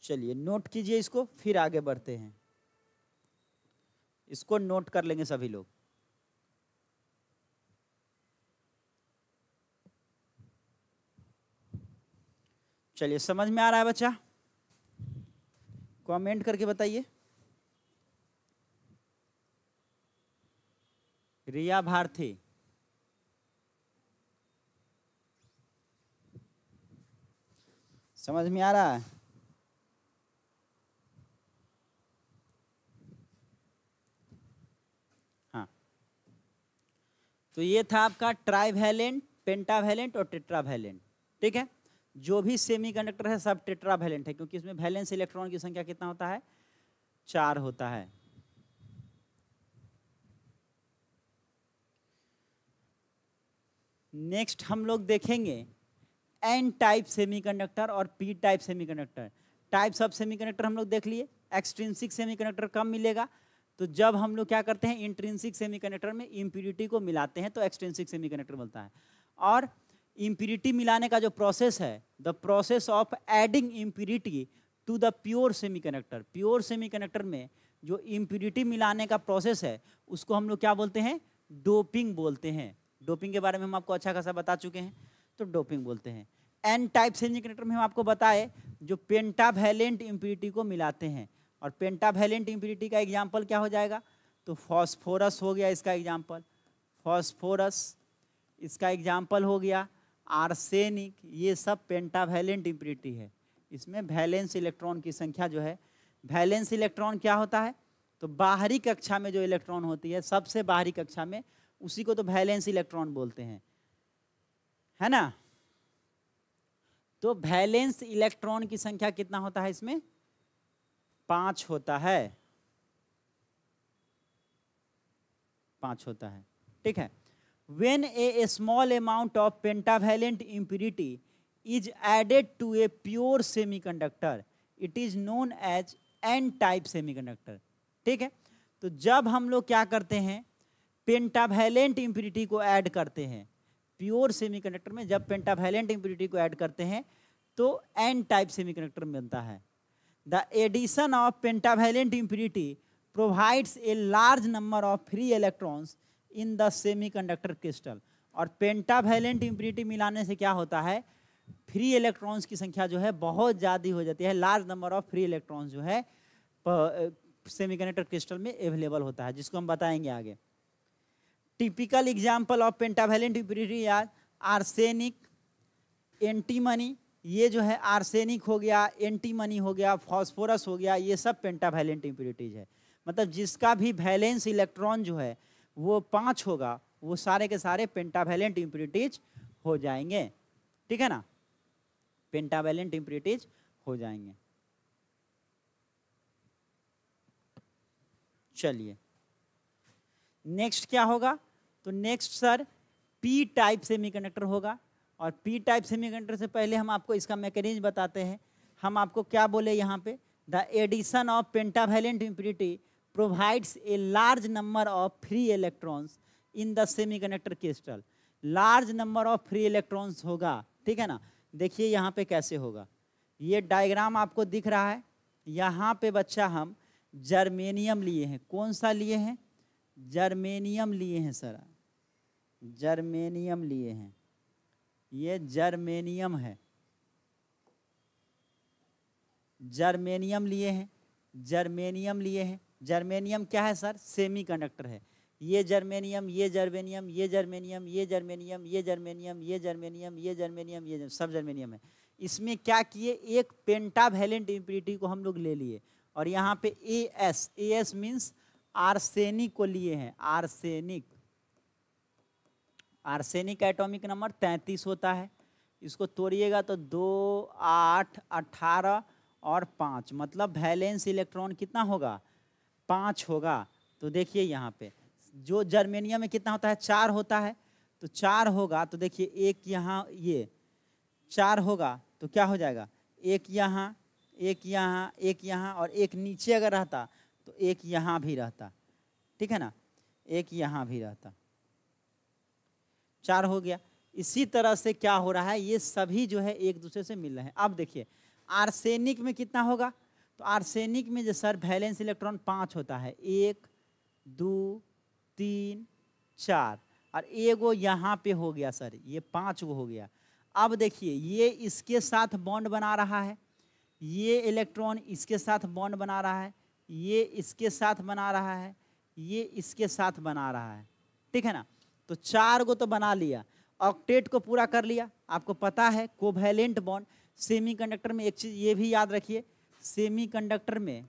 चलिए नोट कीजिए इसको फिर आगे बढ़ते हैं इसको नोट कर लेंगे सभी लोग चलिए समझ में आ रहा है बच्चा कमेंट करके बताइए रिया भारती समझ में आ रहा है हाँ तो ये था आपका ट्राइवेलेंट पेंटावेलेंट और टेट्रावेलेंट ठीक है जो भी सेमीकंडक्टर है सब टेट्रावेलेंट है क्योंकि इसमें वैलेंस इलेक्ट्रॉन की संख्या कितना होता है चार होता है नेक्स्ट हम लोग देखेंगे एन टाइप सेमीकंडक्टर और P type semiconductor types of semiconductor हम लोग देख लिए एक्सट्रिंसिक सेमीकंडक्टर कम मिलेगा तो जब हम लोग क्या करते हैं इंट्रिंसिक सेमीकंडक्टर में इम्प्यूरिटी को मिलाते हैं तो एक्सट्रिंसिक सेमीकंडक्टर बनता है और इम्प्यूरिटी मिलाने का जो प्रोसेस है the process of adding impurity to the pure conductor pure semiconductor में जो इम्प्यूरिटी मिलाने का प्रोसेस है उसको हम लोग क्या बोलते हैं डोपिंग बोलते हैं डोपिंग के बारे में हम आपको अच्छा खासा बता चुके हैं तो डोपिंग बोलते हैं एन टाइप सेंजिंग कनेक्टर में हम आपको बताए जो पेंटावैलेंट इम्प्यूरिटी को मिलाते हैं और पेंटावैलेंट इम्प्यूरिटी का एग्जाम्पल क्या हो जाएगा तो फॉस्फोरस हो गया इसका एग्जाम्पल फॉस्फोरस इसका एग्जाम्पल हो गया आर्सेनिक ये सब पेंटावैलेंट इम्प्यूरिटी है इसमें वैलेंस इलेक्ट्रॉन की संख्या जो है वैलेंस इलेक्ट्रॉन क्या होता है तो बाहरी कक्षा में जो इलेक्ट्रॉन होती है सबसे बाहरी कक्षा में उसी को तो वैलेंस इलेक्ट्रॉन बोलते हैं है ना तो वैलेंस इलेक्ट्रॉन की संख्या कितना होता है इसमें पांच होता है पांच होता है ठीक है when a small amount of pentavalent impurity is added to a pure semi conductor it is known as N type semi conductor ठीक है तो जब हम लोग क्या करते हैं पेंटावैलेंट इम्प्यूरिटी को ऐड करते हैं प्योर सेमीकंडक्टर में जब पेंटावैलेंट इम्प्यूरिटी को ऐड करते हैं तो एन टाइप सेमीकंडक्टर बनता है the addition of pentavalent impurity provides a large number of free electrons in the conductor crystal और पेंटावैलेंट इम्प्यूरिटी मिलाने से क्या होता है फ्री इलेक्ट्रॉन्स की संख्या जो है बहुत ज़्यादा हो जाती है large number of free electrons जो है सेमीकंडक्टर क्रिस्टल में अवेलेबल होता है जिसको हम बताएंगे आगे typical example of pentavalent impurity arsenic arsenic antimony ये जो है आर्सेनिक हो गया एंटीमनी हो गया फॉस्फोरस हो गया ये सब पेंटावेलेंट इम्प्योरिटीज है मतलब जिसका भी वैलेंस इलेक्ट्रॉन जो है वो पाँच होगा वो सारे के सारे पेंटावेलेंट इम्प्योरिटीज हो जाएंगे ठीक है ना पेंटावेलेंट इम्प्योरिटीज हो जाएंगे चलिए नेक्स्ट क्या होगा तो next sir P type semiconductor होगा और पी टाइप सेमीकंडक्टर से पहले हम आपको इसका मैकेनिज्म बताते हैं हम आपको क्या बोले यहाँ पे the addition of pentavalent impurity provides a large number of free electrons in the semiconductor crystal large number of free electrons होगा ठीक है ना देखिए यहाँ पे कैसे होगा ये डायग्राम आपको दिख रहा है यहाँ पे बच्चा हम जर्मेनियम लिए हैं कौन सा लिए हैं जर्मेनियम लिए हैं सर जर्मेनियम लिए हैं ये जर्मेनियम है जर्मेनियम लिए हैं जर्मेनियम लिए हैं जर्मेनियम क्या है सर सेमीकंडक्टर है ये जर्मेनियम ये जर्मेनियम ये जर्मेनियम ये जर्मेनियम ये जर्मेनियम ये जर्मेनियम ये जर्मेनियम ये सब जर्मेनियम है इसमें क्या किए एक पेंटावैलेंट इम्प्यूरिटी को हम लोग ले लिए और यहाँ पे A S A S means arsenic को लिए हैं आर्सेनिक आर्सेनिक एटॉमिक नंबर तैंतीस होता है इसको तोड़िएगा तो दो आठ अट्ठारह और पाँच मतलब वैलेंस इलेक्ट्रॉन कितना होगा पाँच होगा तो देखिए यहाँ पे जो जर्मेनियम में कितना होता है चार होता है तो चार होगा तो देखिए एक यहाँ ये चार होगा तो क्या हो जाएगा एक यहाँ एक यहाँ एक यहाँ और एक नीचे अगर रहता तो एक यहाँ भी रहता ठीक है ना एक यहाँ भी रहता चार हो गया इसी तरह से क्या हो रहा है ये सभी जो है एक दूसरे से मिल रहे हैं अब देखिए आर्सेनिक में कितना होगा तो आर्सेनिक में जो सर वैलेंस इलेक्ट्रॉन पाँच होता है एक दो तीन चार और एगो यहाँ पे हो गया सर ये पाँच गो हो गया अब देखिए ये इसके साथ बॉन्ड बना रहा है ये इलेक्ट्रॉन इसके साथ बॉन्ड बना रहा है ये इसके साथ बना रहा है ये इसके साथ बना रहा है ठीक है ना तो चार गो तो बना लिया ऑक्टेट को पूरा कर लिया आपको पता है कोवैलेंट बॉन्ड सेमीकंडक्टर में एक चीज़ ये भी याद रखिए सेमीकंडक्टर में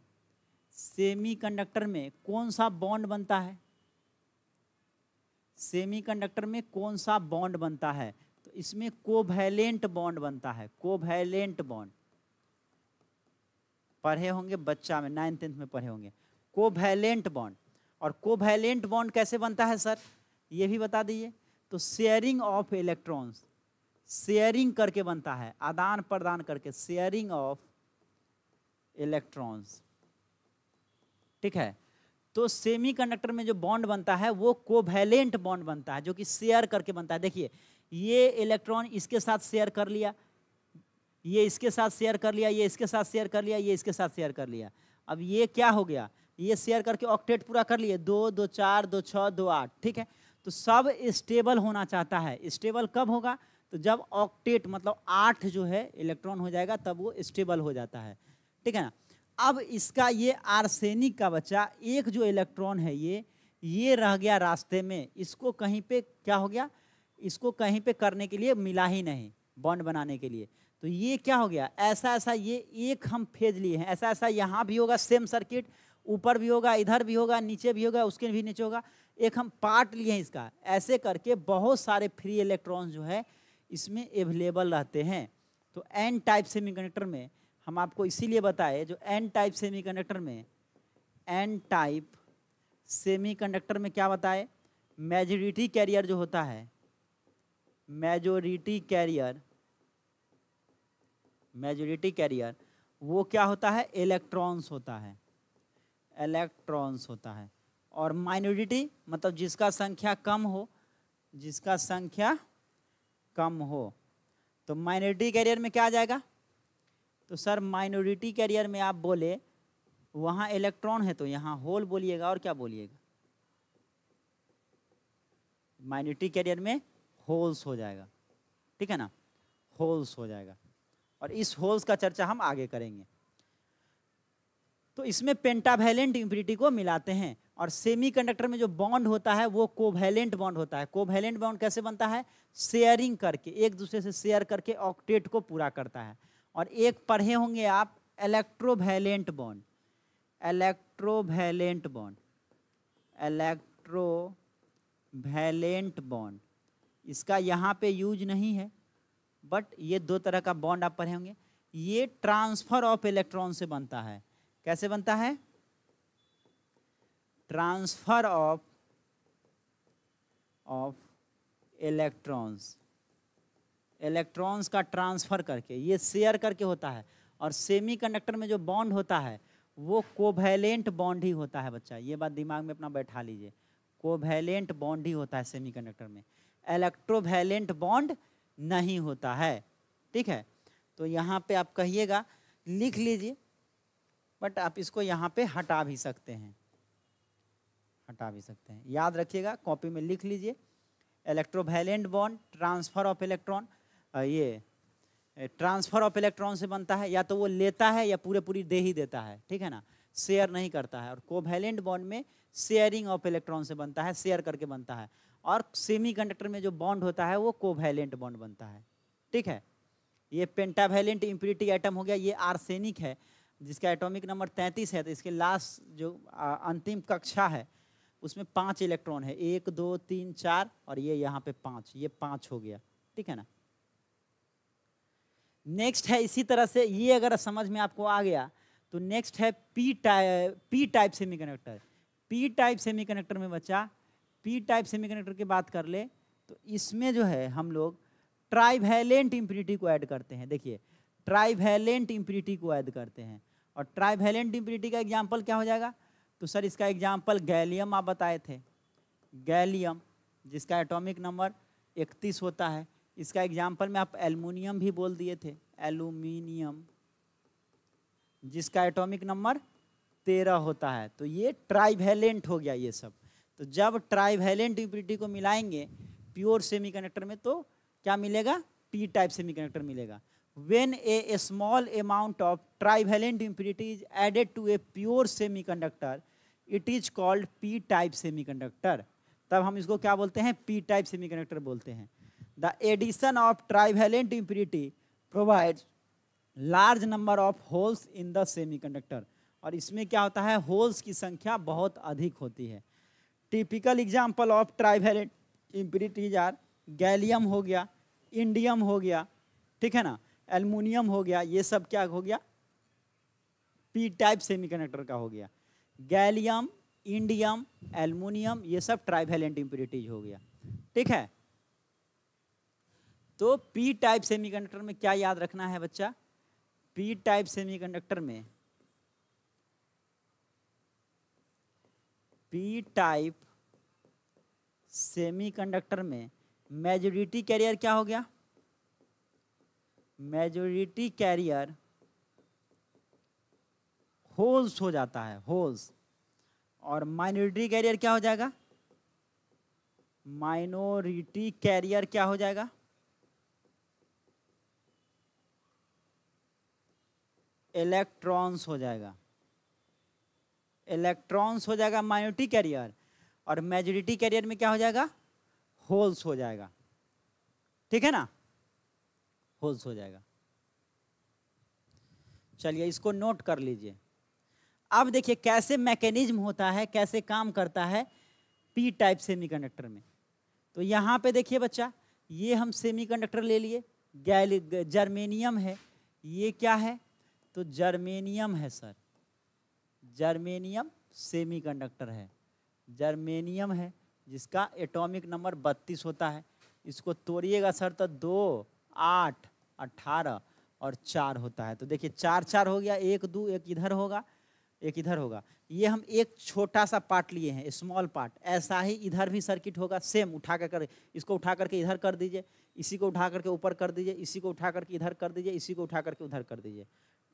सेमीकंडक्टर में कौन सा बॉन्ड बनता है सेमीकंडक्टर में कौन सा बॉन्ड बनता है तो इसमें कोवैलेंट बॉन्ड बनता है कोवैलेंट बॉन्ड पढ़े होंगे बच्चा में नाइन टेंथ में पढ़े होंगे कोवैलेंट बॉन्ड और कोवैलेंट बॉन्ड कैसे बनता है सर ये भी बता दीजिए तो शेयरिंग ऑफ इलेक्ट्रॉन्स शेयरिंग करके बनता है आदान प्रदान करके शेयरिंग ऑफ इलेक्ट्रॉन्स ठीक है तो सेमीकंडक्टर में जो बॉन्ड बनता है वो कोवैलेंट बॉन्ड बनता है जो कि शेयर करके बनता है देखिए ये इलेक्ट्रॉन इसके साथ शेयर कर लिया ये इसके साथ शेयर कर लिया ये इसके साथ शेयर कर लिया ये इसके साथ शेयर कर लिया अब ये क्या हो गया ये शेयर करके ऑक्टेट पूरा कर लिए दो दो चार दो छः दो आठ ठीक है तो सब स्टेबल होना चाहता है स्टेबल कब होगा तो जब ऑक्टेट मतलब आठ जो है इलेक्ट्रॉन हो जाएगा तब वो स्टेबल हो जाता है ठीक है ना अब इसका ये आर्सेनिक का बच्चा एक जो इलेक्ट्रॉन है ये ये रह गया रास्ते में इसको कहीं पे क्या हो गया इसको कहीं पे करने के लिए मिला ही नहीं बॉन्ड बनाने के लिए तो ये क्या हो गया ऐसा ऐसा ये एक हम फेज लिए हैं ऐसा ऐसा यहाँ भी होगा सेम सर्किट ऊपर भी होगा इधर भी होगा नीचे भी होगा उसके भी नीचे होगा एक हम पार्ट लिए हैं इसका ऐसे करके बहुत सारे फ्री इलेक्ट्रॉन जो है इसमें अवेलेबल रहते हैं तो एन टाइप सेमीकंडक्टर में हम आपको इसीलिए बताए जो एन टाइप सेमीकंडक्टर में एन टाइप सेमीकंडक्टर में क्या बताए मेजोरिटी कैरियर जो होता है मेजोरिटी कैरियर मेजोरिटी कैरियर वो क्या होता है इलेक्ट्रॉन्स होता है इलेक्ट्रॉन्स होता है और माइनॉरिटी मतलब जिसका संख्या कम हो जिसका संख्या कम हो तो माइनॉरिटी कैरियर में क्या आ जाएगा तो सर माइनॉरिटी कैरियर में आप बोले वहाँ इलेक्ट्रॉन है तो यहाँ होल बोलिएगा और क्या बोलिएगा माइनॉरिटी कैरियर में होल्स हो जाएगा ठीक है ना होल्स हो जाएगा और इस होल्स का चर्चा हम आगे करेंगे तो इसमें पेंटावैलेंट इम्प्यूरिटी को मिलाते हैं और सेमीकंडक्टर में जो बॉन्ड होता है वो कोवैलेंट बॉन्ड होता है कोवेलेंट बॉन्ड कैसे बनता है शेयरिंग करके एक दूसरे से शेयर करके ऑक्टेट को पूरा करता है और एक पढ़े होंगे आप electrovalent bond electrovalent bond electrovalent bond इसका यहाँ पे यूज नहीं है बट ये दो तरह का बॉन्ड आप पढ़े होंगे ये ट्रांसफर ऑफ इलेक्ट्रॉन से बनता है कैसे बनता है transfer of of electrons electrons का ट्रांसफ़र करके ये शेयर करके होता है और सेमीकंडक्टर में जो बॉन्ड होता है वो कोवैलेंट बॉन्ड ही होता है बच्चा ये बात दिमाग में अपना बैठा लीजिए कोवैलेंट बॉन्ड ही होता है सेमीकंडक्टर में इलेक्ट्रोवैलेंट बॉन्ड नहीं होता है ठीक है तो यहाँ पे आप कहिएगा लिख लीजिए बट आप इसको यहाँ पे हटा भी सकते हैं हटा भी सकते हैं याद रखिएगा कॉपी में लिख लीजिए electrovalent bond transfer of electron ये ट्रांसफ़र ऑफ इलेक्ट्रॉन से बनता है या तो वो लेता है या पूरे पूरी दे ही देता है ठीक है ना शेयर नहीं करता है और कोवैलेंट बॉन्ड में शेयरिंग ऑफ इलेक्ट्रॉन से बनता है शेयर करके बनता है और सेमीकंडक्टर में जो बॉन्ड होता है वो कोवैलेंट बॉन्ड बनता है ठीक है ये पेंटावैलेंट इम्प्यूरिटी आइटम हो गया ये आर्सेनिक है जिसका एटॉमिक नंबर 33 है तो इसके लास्ट जो अंतिम कक्षा है उसमें पांच इलेक्ट्रॉन है एक दो तीन चार और ये यहाँ पे पांच ये पांच हो गया ठीक है ना नेक्स्ट है इसी तरह से ये अगर समझ में आपको आ गया तो नेक्स्ट है P type P type semiconductor P type semiconductor में बच्चा पी टाइप कनेक्टर की बात कर ले तो इसमें जो है हम लोग ट्राइवैलेंट इम्प्यूरिटी को ऐड करते हैं देखिए वैलेंट इम्प्यूरिटी को ऐड करते हैं और ट्राइवैलेंट इम्प्यूरिटी का एग्जाम्पल क्या हो जाएगा तो सर इसका एग्जाम्पल गैलियम आप बताए थे गैलियम जिसका एटॉमिक नंबर इकतीस होता है इसका एग्जाम्पल में आप एलमिनियम भी बोल दिए थे एलुमिनियम जिसका एटॉमिक नंबर तेरह होता है तो ये ट्राइवेलेंट हो गया ये सब तो जब ट्राइवेलेंट यूपीटी को मिलाएंगे प्योर सेमीकंडक्टर में तो क्या मिलेगा पी टाइप सेमीकंडक्टर मिलेगा when a a small amount of trivalent impurity is added to a pure semiconductor it is called P type conductor तब हम इसको क्या बोलते हैं पी टाइप कंडक्टर बोलते हैं the addition of trivalent impurity provide large number of holes in the conductor और इसमें क्या होता है होल्स की संख्या बहुत अधिक होती है typical example of trivalent impurities are gallium हो गया इंडियम हो गया ठीक है ना एलमिनियम हो गया ये सब क्या हो गया पी टाइप सेमीकंडक्टर का हो गया गैलियम इंडियम एल्युमिनियम ये सब ट्राइवेलेंट इम्प्योरिटीज हो गया ठीक है तो पी टाइप सेमीकंडक्टर में क्या याद रखना है बच्चा पी टाइप सेमीकंडक्टर में पी टाइप सेमीकंडक्टर में मेजोरिटी कैरियर क्या हो गया मेजोरिटी कैरियर होल्स हो जाता है होल्स और माइनॉरिटी कैरियर क्या हो जाएगा माइनॉरिटी कैरियर क्या हो जाएगा इलेक्ट्रॉन्स हो जाएगा इलेक्ट्रॉन्स हो जाएगा माइनॉरिटी कैरियर और मेजोरिटी कैरियर में क्या हो जाएगा होल्स हो जाएगा ठीक है ना होल्स हो जाएगा चलिए इसको नोट कर लीजिए अब देखिए कैसे मैकेनिज्म होता है कैसे काम करता है पी टाइप सेमीकंडक्टर में तो यहाँ पे देखिए बच्चा ये हम सेमीकंडक्टर ले लिए गैली जर्मेनियम है ये क्या है तो जर्मेनियम है सर जर्मेनियम सेमीकंडक्टर है जर्मेनियम है जिसका एटॉमिक नंबर बत्तीस होता है इसको तोड़िएगा सर तो दो आठ अट्ठारह और चार होता है तो देखिए चार चार हो गया एक दो एक इधर होगा एक इधर होगा ये हम एक छोटा सा पार्ट लिए हैं स्मॉल पार्ट ऐसा ही इधर भी सर्किट होगा सेम उठा कर कर इसको उठा करके इधर कर दीजिए इसी को उठा करके ऊपर कर दीजिए इसी को उठा करके इधर कर दीजिए इसी को उठा करके उधर कर दीजिए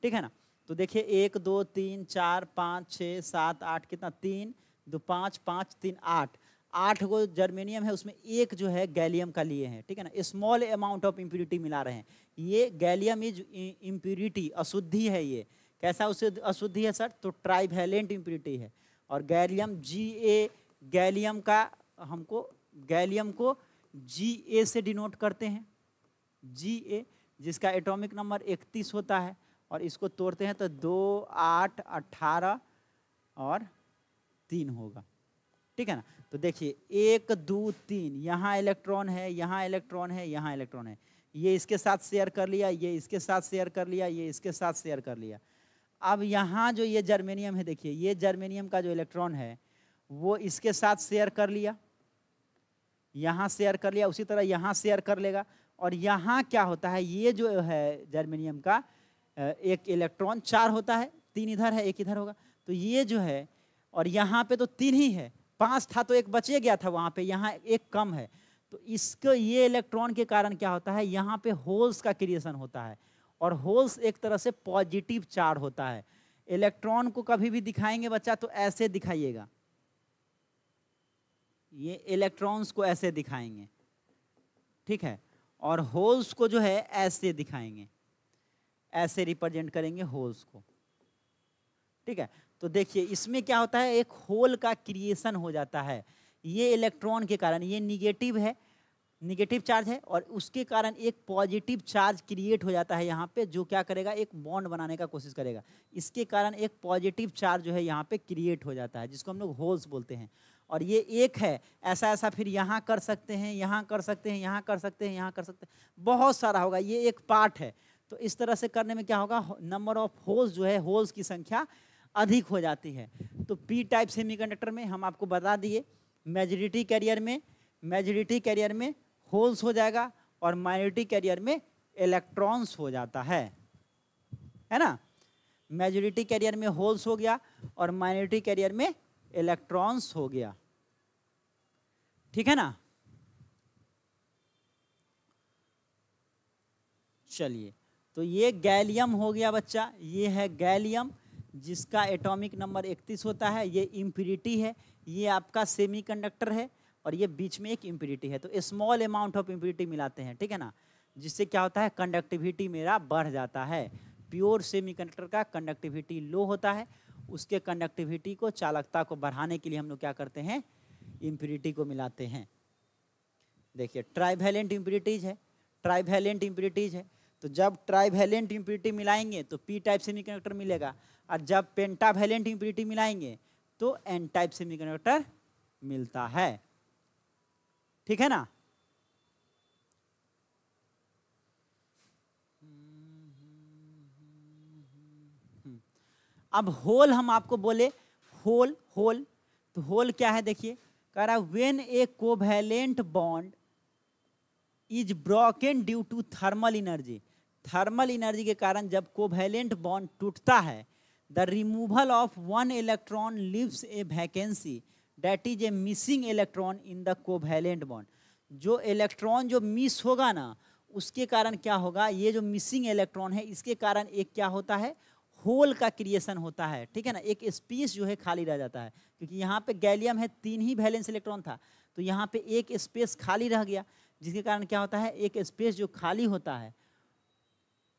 ठीक है ना तो देखिए एक दो तीन चार पाँच छः सात आठ कितना तीन दो पाँच पाँच तीन आठ आठ गो जर्मेनियम है उसमें एक जो है गैलियम का लिए हैं ठीक है ना स्मॉल अमाउंट ऑफ इम्प्यूरिटी मिला रहे हैं ये गैलियम इज इम्प्यूरिटी अशुद्धि है ये कैसा अशुद्धि है सर तो ट्राइवेलेंट इम्प्यूरिटी है और गैलियम जी ए गैलियम का हमको गैलियम को जी ए से डिनोट करते हैं जी ए जिसका एटॉमिक नंबर इकतीस होता है और इसको तोड़ते हैं तो दो आठ अट्ठारह और तीन होगा ठीक है ना तो देखिए एक दो तीन यहाँ इलेक्ट्रॉन है यहाँ इलेक्ट्रॉन है यहाँ इलेक्ट्रॉन है ये इसके साथ शेयर कर लिया ये इसके साथ शेयर कर लिया ये इसके साथ शेयर कर लिया अब यहाँ जो ये जर्मेनियम है देखिए ये जर्मेनियम का जो इलेक्ट्रॉन है वो इसके साथ शेयर कर लिया यहाँ शेयर कर लिया उसी तरह यहाँ शेयर कर लेगा और यहाँ क्या होता है ये जो है जर्मेनियम का एक इलेक्ट्रॉन चार होता है तीन इधर है एक इधर होगा तो ये जो है और यहाँ पे तो तीन ही है पांच था तो एक बचे गया था वहाँ पे यहाँ एक कम है तो इसको ये इलेक्ट्रॉन के कारण क्या होता है यहाँ पे होल्स का क्रिएशन होता है और होल्स एक तरह से पॉजिटिव चार्ज होता है इलेक्ट्रॉन को कभी भी दिखाएंगे बच्चा तो ऐसे दिखाइएगा ये इलेक्ट्रॉन्स को ऐसे दिखाएंगे ठीक है और होल्स को जो है ऐसे दिखाएंगे ऐसे रिप्रेजेंट करेंगे होल्स को ठीक है तो देखिए इसमें क्या होता है एक होल का क्रिएशन हो जाता है ये इलेक्ट्रॉन के कारण ये निगेटिव है निगेटिव चार्ज है और उसके कारण एक पॉजिटिव चार्ज क्रिएट हो जाता है यहाँ पे जो क्या करेगा एक बॉन्ड बनाने का कोशिश करेगा इसके कारण एक पॉजिटिव चार्ज जो है यहाँ पे क्रिएट हो जाता है जिसको हम लोग होल्स बोलते हैं और ये एक है ऐसा ऐसा फिर यहाँ कर सकते हैं यहाँ कर सकते हैं यहाँ कर सकते हैं यहाँ कर सकते हैं बहुत सारा होगा ये एक पार्ट है तो इस तरह से करने में क्या होगा नंबर ऑफ होल्स जो है होल्स की संख्या अधिक हो जाती है तो पी टाइप सेमी में हम आपको बता दिए मेजोरिटी कैरियर में मेजोरिटी कैरियर में होल्स हो जाएगा और माइनॉरिटी कैरियर में इलेक्ट्रॉन्स हो जाता है है ना मेजोरिटी कैरियर में होल्स हो गया और माइनॉरिटी कैरियर में इलेक्ट्रॉन्स हो गया ठीक है ना चलिए तो ये गैलियम हो गया बच्चा ये है गैलियम जिसका एटॉमिक नंबर 31 होता है ये इम्प्यूरिटी है ये आपका सेमीकंडक्टर है और ये बीच में एक इम्प्यूरिटी है तो स्मॉल अमाउंट ऑफ इम्प्यूरिटी मिलाते हैं ठीक है ना जिससे क्या होता है कंडक्टिविटी मेरा बढ़ जाता है प्योर सेमीकंडक्टर का कंडक्टिविटी लो होता है उसके कंडक्टिविटी को चालकता को बढ़ाने के लिए हम लोग क्या करते हैं इम्प्यूरिटी को मिलाते हैं देखिए ट्राइवेलेंट इम्प्यूरिटीज है ट्राइवेलेंट इम्प्यूरिटीज है तो जब ट्राइवेलेंट इम्प्यूरिटी मिलाएंगे तो पी टाइप सेमीकंडक्टर मिलेगा और जब पेंटावैलेंट इम्प्यूरिटी मिलाएंगे तो एन टाइप कंडक्टर मिलता है ठीक है ना हम्म। अब होल हम आपको बोले होल होल तो होल क्या है देखिए कह रहा when a covalent bond is broken due to thermal energy thermal energy के कारण जब कोवेलेंट बॉन्ड टूटता है the removal of one electron leaves a vacancy that is a missing electron in the covalent bond जो electron जो miss होगा ना उसके कारण क्या होगा ये जो मिसिंग इलेक्ट्रॉन है इसके कारण एक क्या होता है होल का क्रिएशन होता है ठीक है ना एक स्पेस जो है खाली रह जाता है क्योंकि यहाँ पे गैलियम है तीन ही वैलेंस इलेक्ट्रॉन था तो यहाँ पे एक स्पेस खाली रह गया जिसके कारण क्या होता है एक स्पेस जो खाली होता है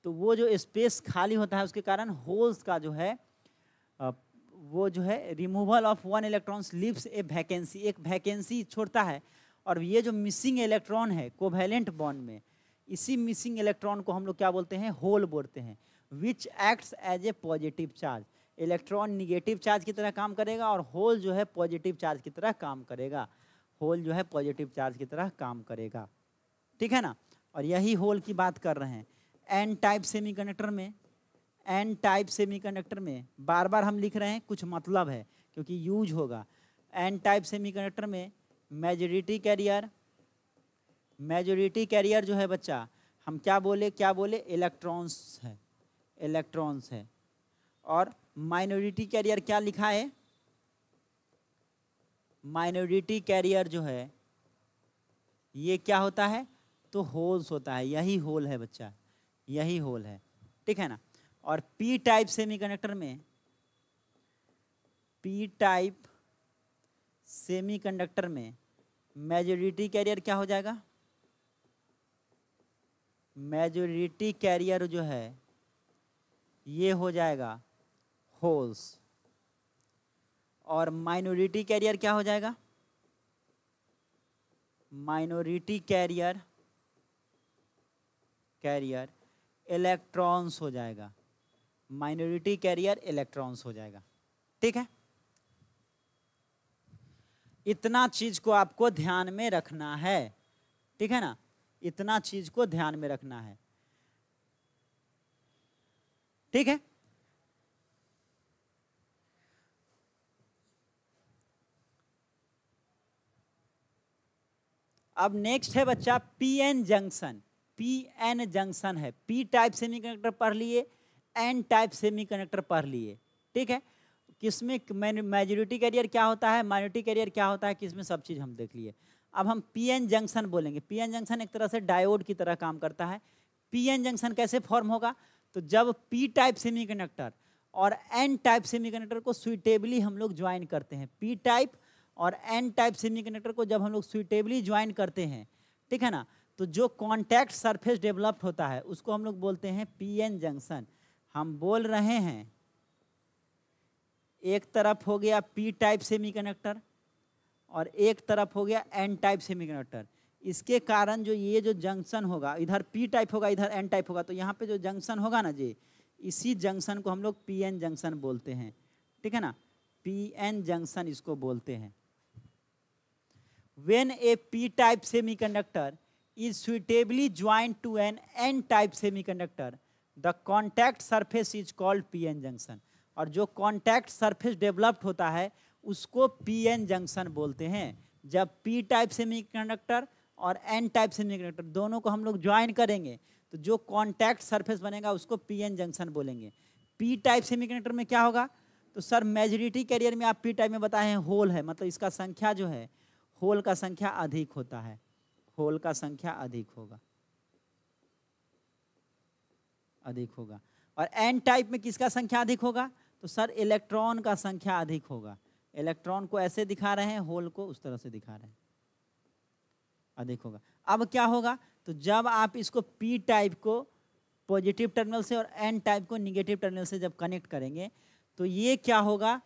तो वो जो स्पेस खाली होता है उसके कारण होल्स का जो है वो जो है removal of one electrons leaves a vacancy एक वैकेंसी छोड़ता है और ये जो मिसिंग इलेक्ट्रॉन है कोवेलेंट बॉन्ड में इसी मिसिंग इलेक्ट्रॉन को हम लोग क्या बोलते हैं होल बोलते हैं which acts as a positive charge electron negative charge की तरह काम करेगा और होल जो है पॉजिटिव चार्ज की तरह काम करेगा होल जो है पॉजिटिव चार्ज की तरह काम करेगा ठीक है ना और यही होल की बात कर रहे हैं एन टाइप सेमीकंडक्टर में एन टाइप सेमीकंडक्टर में बार बार हम लिख रहे हैं कुछ मतलब है क्योंकि यूज होगा एन टाइप सेमीकंडक्टर में मेजोरिटी कैरियर मेजोरिटी कैरियर जो है बच्चा हम क्या बोले क्या बोले इलेक्ट्रॉन्स है इलेक्ट्रॉन्स है और माइनॉरिटी कैरियर क्या लिखा है माइनॉरिटी कैरियर जो है ये क्या होता है तो होल्स होता है यही होल है बच्चा यही होल है ठीक है ना और पी टाइप सेमीकंडक्टर में पी टाइप सेमीकंडक्टर में मेजोरिटी कैरियर क्या हो जाएगा मेजोरिटी कैरियर जो है ये हो जाएगा होल्स और माइनॉरिटी कैरियर क्या हो जाएगा माइनॉरिटी कैरियर कैरियर इलेक्ट्रॉन्स हो जाएगा माइनॉरिटी कैरियर इलेक्ट्रॉन्स हो जाएगा ठीक है इतना चीज को आपको ध्यान में रखना है ठीक है ना इतना चीज को ध्यान में रखना है ठीक है अब नेक्स्ट है बच्चा पीएन जंक्शन पीएन जंक्शन है पी टाइप सेमीकंडक्टर पढ़ लिए एन टाइप सेमीकंडक्टर पढ़ लिए ठीक है किसमें मेजोरिटी कैरियर क्या होता है माइनोरिटी कैरियर क्या होता है किसमें सब चीज़ हम देख लिए अब हम पीएन जंक्शन बोलेंगे पीएन जंक्शन एक तरह से डायोड की तरह काम करता है पीएन जंक्शन कैसे फॉर्म होगा तो जब पी टाइप सेमीकंडक्टर और एन टाइप सेमीकंडक्टर को स्वीटेबली हम लोग ज्वाइन करते हैं पी टाइप और एन टाइप सेमीकंडक्टर को जब हम लोग स्वीटेबली ज्वाइन करते हैं ठीक है ना तो जो कॉन्टैक्ट सरफेस डेवलप्ड होता है उसको हम लोग बोलते हैं पी एन जंक्शन हम बोल रहे हैं एक तरफ हो गया पी टाइप सेमीकंडक्टर और एक तरफ हो गया एन टाइप सेमीकंडक्टर इसके कारण जो ये जो जंक्शन होगा इधर पी टाइप होगा इधर एन टाइप होगा तो यहाँ पे जो जंक्शन होगा ना जी इसी जंक्शन को हम लोग पी एन जंक्शन बोलते हैं ठीक है ना पी एन जंक्शन इसको बोलते हैं P type semiconductor is is join to N N type semiconductor the contact surface is called N junction और जो कॉन्टैक्ट सरफेस डेवलप्ड होता है उसको एन जंक्शन बोलते हैं जब पी टाइप सेमीकंडक्टर और एन टाइप सेमीकंडक्टर दोनों को हम लोग ज्वाइन करेंगे तो जो कॉन्टैक्ट सरफेस बनेगा उसको एन जंक्शन बोलेंगे पी टाइप सेमीकंडक्टर में क्या होगा तो सर मेजोरिटी कैरियर में आप पी टाइप में बताए हैं होल है मतलब इसका संख्या जो है होल का संख्या अधिक होता है होल का संख्या अधिक होगा अधिक होगा और एन टाइप में किसका संख्या अधिक होगा तो सर इलेक्ट्रॉन का संख्या अधिक होगा इलेक्ट्रॉन को ऐसे दिखा रहे हैं होल को उस तरह से दिखा रहे हैं अधिक होगा अब क्या होगा तो जब आप इसको पी टाइप को पॉजिटिव टर्मिनल से और एन टाइप को निगेटिव टर्मिनल से जब कनेक्ट करेंगे तो ये क्या होगा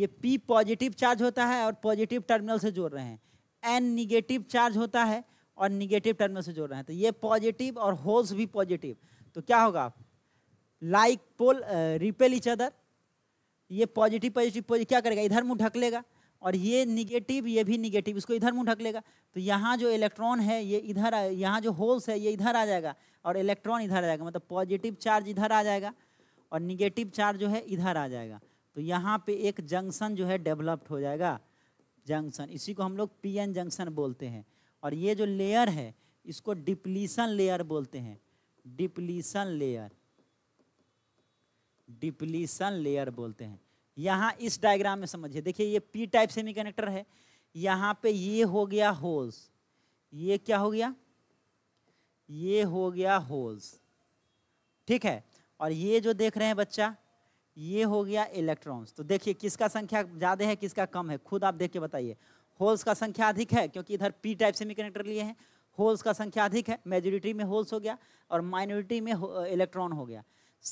ये पी पॉजिटिव चार्ज होता है और पॉजिटिव टर्मिनल से जोड़ रहे हैं एन निगेटिव चार्ज होता है और निगेटिव टर्मिनल से जोड़ रहे हैं तो ये पॉजिटिव और होल्स भी पॉजिटिव तो क्या होगा आप like pole repel each other ये पॉजिटिव पॉजिटिव क्या करेगा इधर मुंह ढक लेगा और ये निगेटिव ये भी निगेटिव इसको इधर मुंह ढक लेगा तो यहाँ जो इलेक्ट्रॉन है ये इधर यहाँ जो होल्स है ये इधर आ जाएगा और इलेक्ट्रॉन इधर आ जाएगा मतलब पॉजिटिव चार्ज इधर आ जाएगा और निगेटिव चार्ज जो है इधर आ जाएगा तो यहाँ पे एक जंक्शन जो है डेवलप्ड हो जाएगा जंक्शन इसी को हम लोग पी जंक्शन बोलते हैं और ये जो लेयर है इसको डिप्लीसन लेयर बोलते हैं डिप्लीसन लेयर डिप्लीसन लेयर बोलते हैं यहाँ इस डायग्राम में समझिए देखिए ये पी टाइप सेमी कनेक्टर है यहाँ पे ये हो गया होल्स ये क्या हो गया ये हो गया होल्स ठीक है और ये जो देख रहे हैं बच्चा ये हो गया इलेक्ट्रॉन्स तो देखिए किसका संख्या ज़्यादा है किसका कम है खुद आप देख के बताइए होल्स का संख्या अधिक है क्योंकि इधर पी टाइप सेमी कनेक्टर लिए हैं होल्स का संख्या अधिक है मेजोरिटी में होल्स हो गया और माइनॉरिटी में इलेक्ट्रॉन हो गया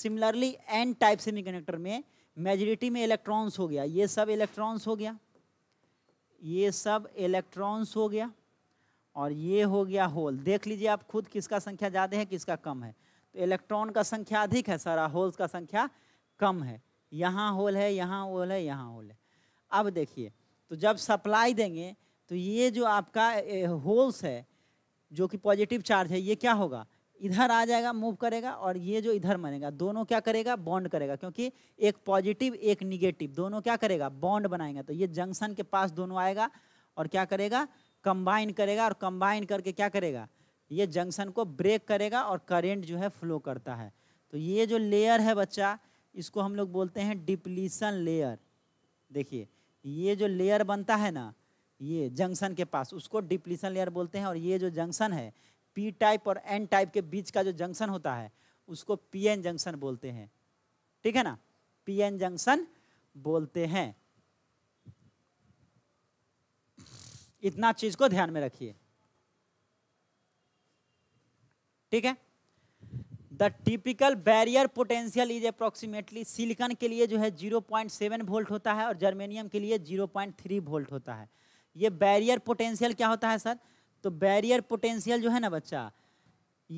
सिमिलरली एन टाइप सेमीकंडक्टर में मेजोरिटी में इलेक्ट्रॉन्स हो गया ये सब इलेक्ट्रॉन्स हो गया ये सब इलेक्ट्रॉन्स हो गया और ये हो गया होल देख लीजिए आप खुद किसका संख्या ज़्यादा है किसका कम है तो इलेक्ट्रॉन का संख्या अधिक है सारा होल्स का संख्या कम है यहाँ होल है यहाँ होल है यहाँ होल है अब देखिए तो जब सप्लाई देंगे तो ये जो आपका होल्स है जो कि पॉजिटिव चार्ज है ये क्या होगा इधर आ जाएगा मूव करेगा और ये जो इधर बनेगा दोनों क्या करेगा बॉन्ड करेगा क्योंकि एक पॉजिटिव एक निगेटिव दोनों क्या करेगा बॉन्ड बनाएंगे तो ये जंक्शन के पास दोनों आएगा और क्या करेगा कंबाइन करेगा और कंबाइन करके क्या करेगा ये जंक्शन को ब्रेक करेगा और करेंट जो है फ्लो करता है तो ये जो लेयर है बच्चा इसको हम लोग बोलते हैं डिप्लीसन लेयर देखिए ये जो लेयर बनता है ना ये जंक्शन के पास उसको डिप्लीसन लेयर बोलते हैं और ये जो जंक्शन है पी टाइप और एन टाइप के बीच का जो जंक्शन होता है उसको पी एन जंक्शन बोलते हैं ठीक है ना पी एन जंक्शन बोलते हैं इतना चीज को ध्यान में रखिए ठीक है the typical barrier potential is approximately silicon के लिए जो है 0.7 वोल्ट होता है और जर्मेनियम के लिए 0.3 वोल्ट होता है ये बैरियर पोटेंशियल क्या होता है सर तो बैरियर पोटेंशियल जो है ना बच्चा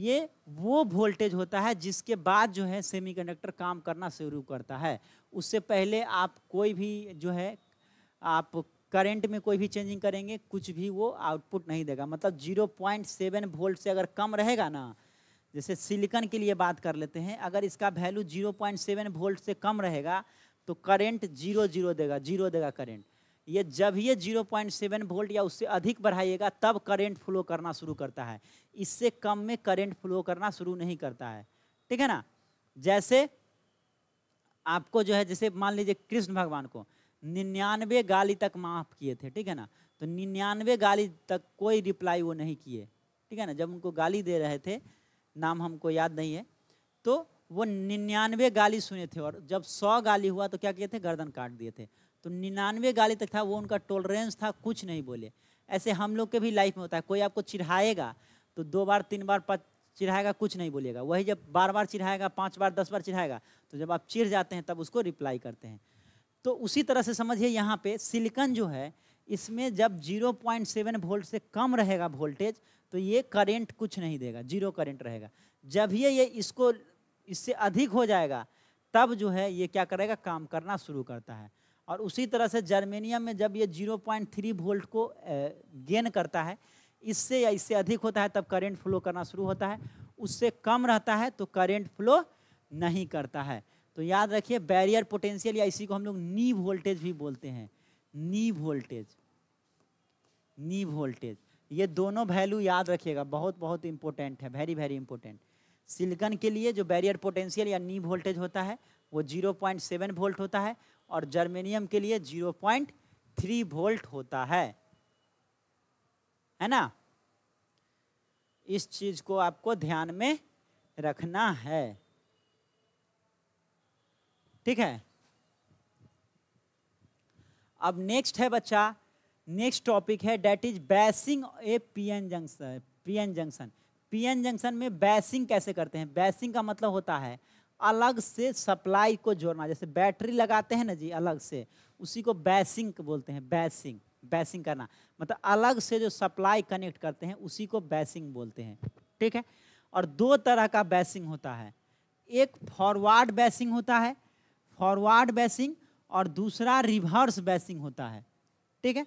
ये वो वोल्टेज होता है जिसके बाद जो है सेमीकंडक्टर काम करना शुरू करता है उससे पहले आप कोई भी जो है आप करंट में कोई भी चेंजिंग करेंगे कुछ भी वो आउटपुट नहीं देगा मतलब जीरो पॉइंट सेवन वोल्ट से अगर कम रहेगा ना जैसे सिलिकन के लिए बात कर लेते हैं अगर इसका value zero point seven volt से कम रहेगा तो करंट जीरो जीरो देगा जीरो देगा करंट ये जब ये 0.7 वोल्ट या उससे अधिक बढ़ाइएगा तब करंट फ्लो करना शुरू करता है इससे कम में करंट फ्लो करना शुरू नहीं करता है ठीक है ना जैसे आपको जो है जैसे मान लीजिए कृष्ण भगवान को निन्यानवे गाली तक माफ किए थे ठीक है ना तो निन्यानवे गाली तक कोई रिप्लाई वो नहीं किए ठीक है ना जब उनको गाली दे रहे थे नाम हमको याद नहीं है तो वो निन्यानवे गाली सुने थे और जब सौ गाली हुआ तो क्या किए थे गर्दन काट दिए थे तो निन्यानवे गाली तक था वो उनका टॉलरेंस था कुछ नहीं बोले ऐसे हम लोग के भी लाइफ में होता है कोई आपको चिढ़ाएगा तो दो बार तीन बार पाँच चिढ़ाएगा कुछ नहीं बोलेगा वही जब बार बार चिढ़ाएगा पाँच बार दस बार चिढ़ाएगा तो जब आप चिढ़ जाते हैं तब उसको रिप्लाई करते हैं तो उसी तरह से समझिए यहाँ पे सिलिकन जो है इसमें जब 0.7 वोल्ट से कम रहेगा वोल्टेज तो ये करंट कुछ नहीं देगा जीरो करंट रहेगा जब ये ये इसको इससे अधिक हो जाएगा तब जो है ये क्या करेगा काम करना शुरू करता है और उसी तरह से जर्मेनियम में जब ये 0.3 वोल्ट को गेन करता है इससे या इससे अधिक होता है तब करेंट फ्लो करना शुरू होता है उससे कम रहता है तो करेंट फ्लो नहीं करता है तो याद रखिए बैरियर पोटेंशियल या इसी को हम लोग नी वोल्टेज भी बोलते हैं नी वोल्टेज नी वोल्टेज ये दोनों वैल्यू याद रखिएगा बहुत बहुत इंपॉर्टेंट है वेरी वेरी इंपॉर्टेंट सिलिकन के लिए जो बैरियर पोटेंशियल या नी वोल्टेज होता है वो 0.7 वोल्ट होता है और जर्मेनियम के लिए 0.3 वोल्ट होता है है ना इस चीज को आपको ध्यान में रखना है ठीक है अब नेक्स्ट है बच्चा नेक्स्ट टॉपिक है that is biasing a PN junction PN junction PN junction में बैसिंग कैसे करते हैं बैसिंग का मतलब होता है अलग से सप्लाई को जोड़ना जैसे बैटरी लगाते हैं ना जी अलग से उसी को बैसिंग बोलते हैं बैसिंग बैसिंग करना मतलब अलग से जो सप्लाई कनेक्ट करते हैं उसी को बैसिंग बोलते हैं ठीक है और दो तरह का बैसिंग होता है एक फॉरवर्ड बैसिंग होता है फॉरवर्ड बैसिंग और दूसरा रिवर्स बैसिंग होता है ठीक है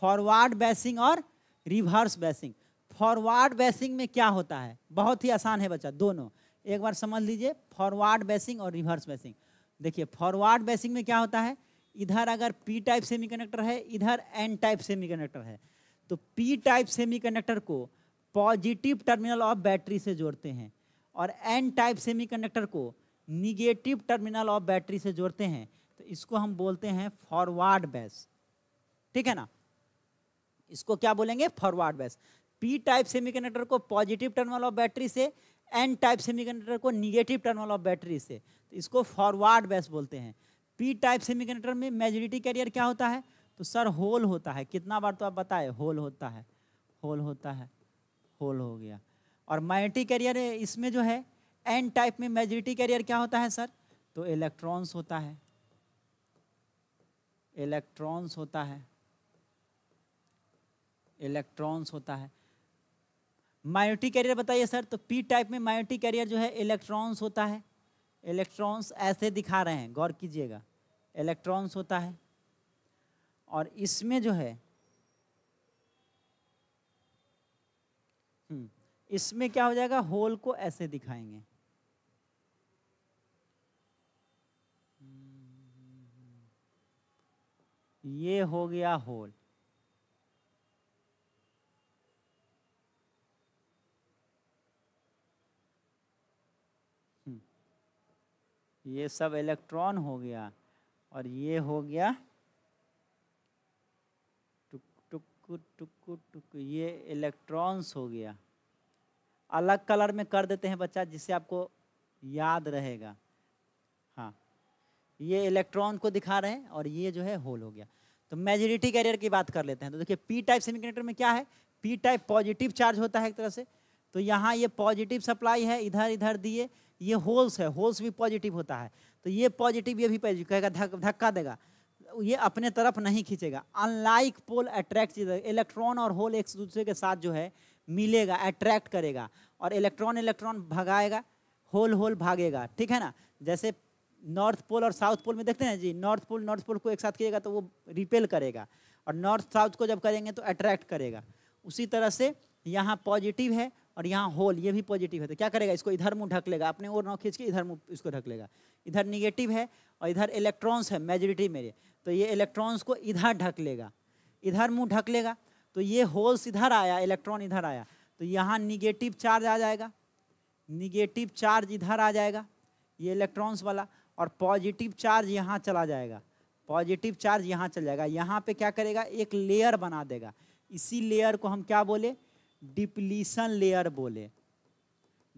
फॉरवर्ड बैसिंग और रिवर्स बैसिंग फॉरवर्ड बैसिंग में क्या होता है बहुत ही आसान है बच्चा दोनों एक बार समझ लीजिए फॉरवर्ड बेसिंग और रिवर्स बेसिंग देखिए फॉरवर्ड बेसिंग में क्या होता है इधर अगर पी टाइप सेमीकंडक्टर है इधर एन टाइप सेमीकंडक्टर है तो पी टाइप सेमीकंडक्टर को पॉजिटिव टर्मिनल ऑफ बैटरी से जोड़ते हैं और एन टाइप सेमीकंडक्टर को निगेटिव टर्मिनल ऑफ बैटरी से जोड़ते हैं तो इसको हम बोलते हैं फॉरवर्ड बेस ठीक है ना इसको क्या बोलेंगे forward bias P type semiconductor को पॉजिटिव टर्मिनल ऑफ बैटरी से एन टाइप सेमीकंडक्टर को निगेटिव टर्मिनल ऑफ बैटरी से तो इसको फॉरवर्ड बेस बोलते हैं पी टाइप सेमीकंडक्टर में मेजोरिटी कैरियर क्या होता है तो सर होल होता है कितना बार तो आप बताए होल होता है होल होता है होल हो गया और माइनटी कैरियर इसमें जो है एन टाइप में मेजोरिटी कैरियर क्या होता है सर तो इलेक्ट्रॉन्स होता है इलेक्ट्रॉन्स होता है इलेक्ट्रॉन्स होता है मायोटी कैरियर बताइए सर तो पी टाइप में मायोटी कैरियर जो है इलेक्ट्रॉन्स होता है इलेक्ट्रॉन्स ऐसे दिखा रहे हैं गौर कीजिएगा इलेक्ट्रॉन्स होता है और इसमें जो है हम्म, इसमें क्या हो जाएगा होल को ऐसे दिखाएंगे ये हो गया होल ये सब इलेक्ट्रॉन हो गया और ये हो गया टुक टुक टुक टुक ये इलेक्ट्रॉन्स हो गया अलग कलर में कर देते हैं बच्चा जिससे आपको याद रहेगा हाँ ये इलेक्ट्रॉन को दिखा रहे हैं और ये जो है होल हो गया तो मेजोरिटी कैरियर की बात कर लेते हैं तो देखिए पी टाइप सेमीकंडक्टर में क्या है पी टाइप पॉजिटिव चार्ज होता है एक तरह से तो यहाँ ये पॉजिटिव सप्लाई है इधर इधर दिए ये होल्स है होल्स भी पॉजिटिव होता है तो ये पॉजिटिव ये भी पॉजिटिव कहेगा धक्का देगा ये अपने तरफ नहीं खींचेगा अनलाइक पोल अट्रैक्ट इलेक्ट्रॉन और होल एक दूसरे के साथ जो है मिलेगा अट्रैक्ट करेगा और इलेक्ट्रॉन इलेक्ट्रॉन भगाएगा होल होल भागेगा ठीक है ना जैसे नॉर्थ पोल और साउथ पोल में देखते हैं जी नॉर्थ पोल नॉर्थ पोल को एक साथ किएगा तो वो रिपेल करेगा और नॉर्थ साउथ को जब करेंगे तो अट्रैक्ट करेगा उसी तरह से यहाँ पॉजिटिव है और यहाँ होल ये भी पॉजिटिव है तो क्या करेगा इसको इधर मुँह ढक लेगा अपने ओर ना खींच के इधर मुँह इसको ढक लेगा इधर निगेटिव है और इधर इलेक्ट्रॉन्स है मेजोरिटी मेरे तो ये इलेक्ट्रॉन्स को इधर ढक लेगा इधर मुँह ढक लेगा तो ये होल्स इधर आया इलेक्ट्रॉन इधर आया तो यहाँ निगेटिव चार्ज आ जाएगा निगेटिव चार्ज इधर आ जाएगा ये इलेक्ट्रॉन्स वाला और पॉजिटिव चार्ज यहाँ चला जाएगा पॉजिटिव चार्ज यहाँ चल जाएगा यहाँ पे क्या करेगा एक लेयर बना देगा इसी लेयर को हम क्या बोले डिप्लीसन लेयर बोले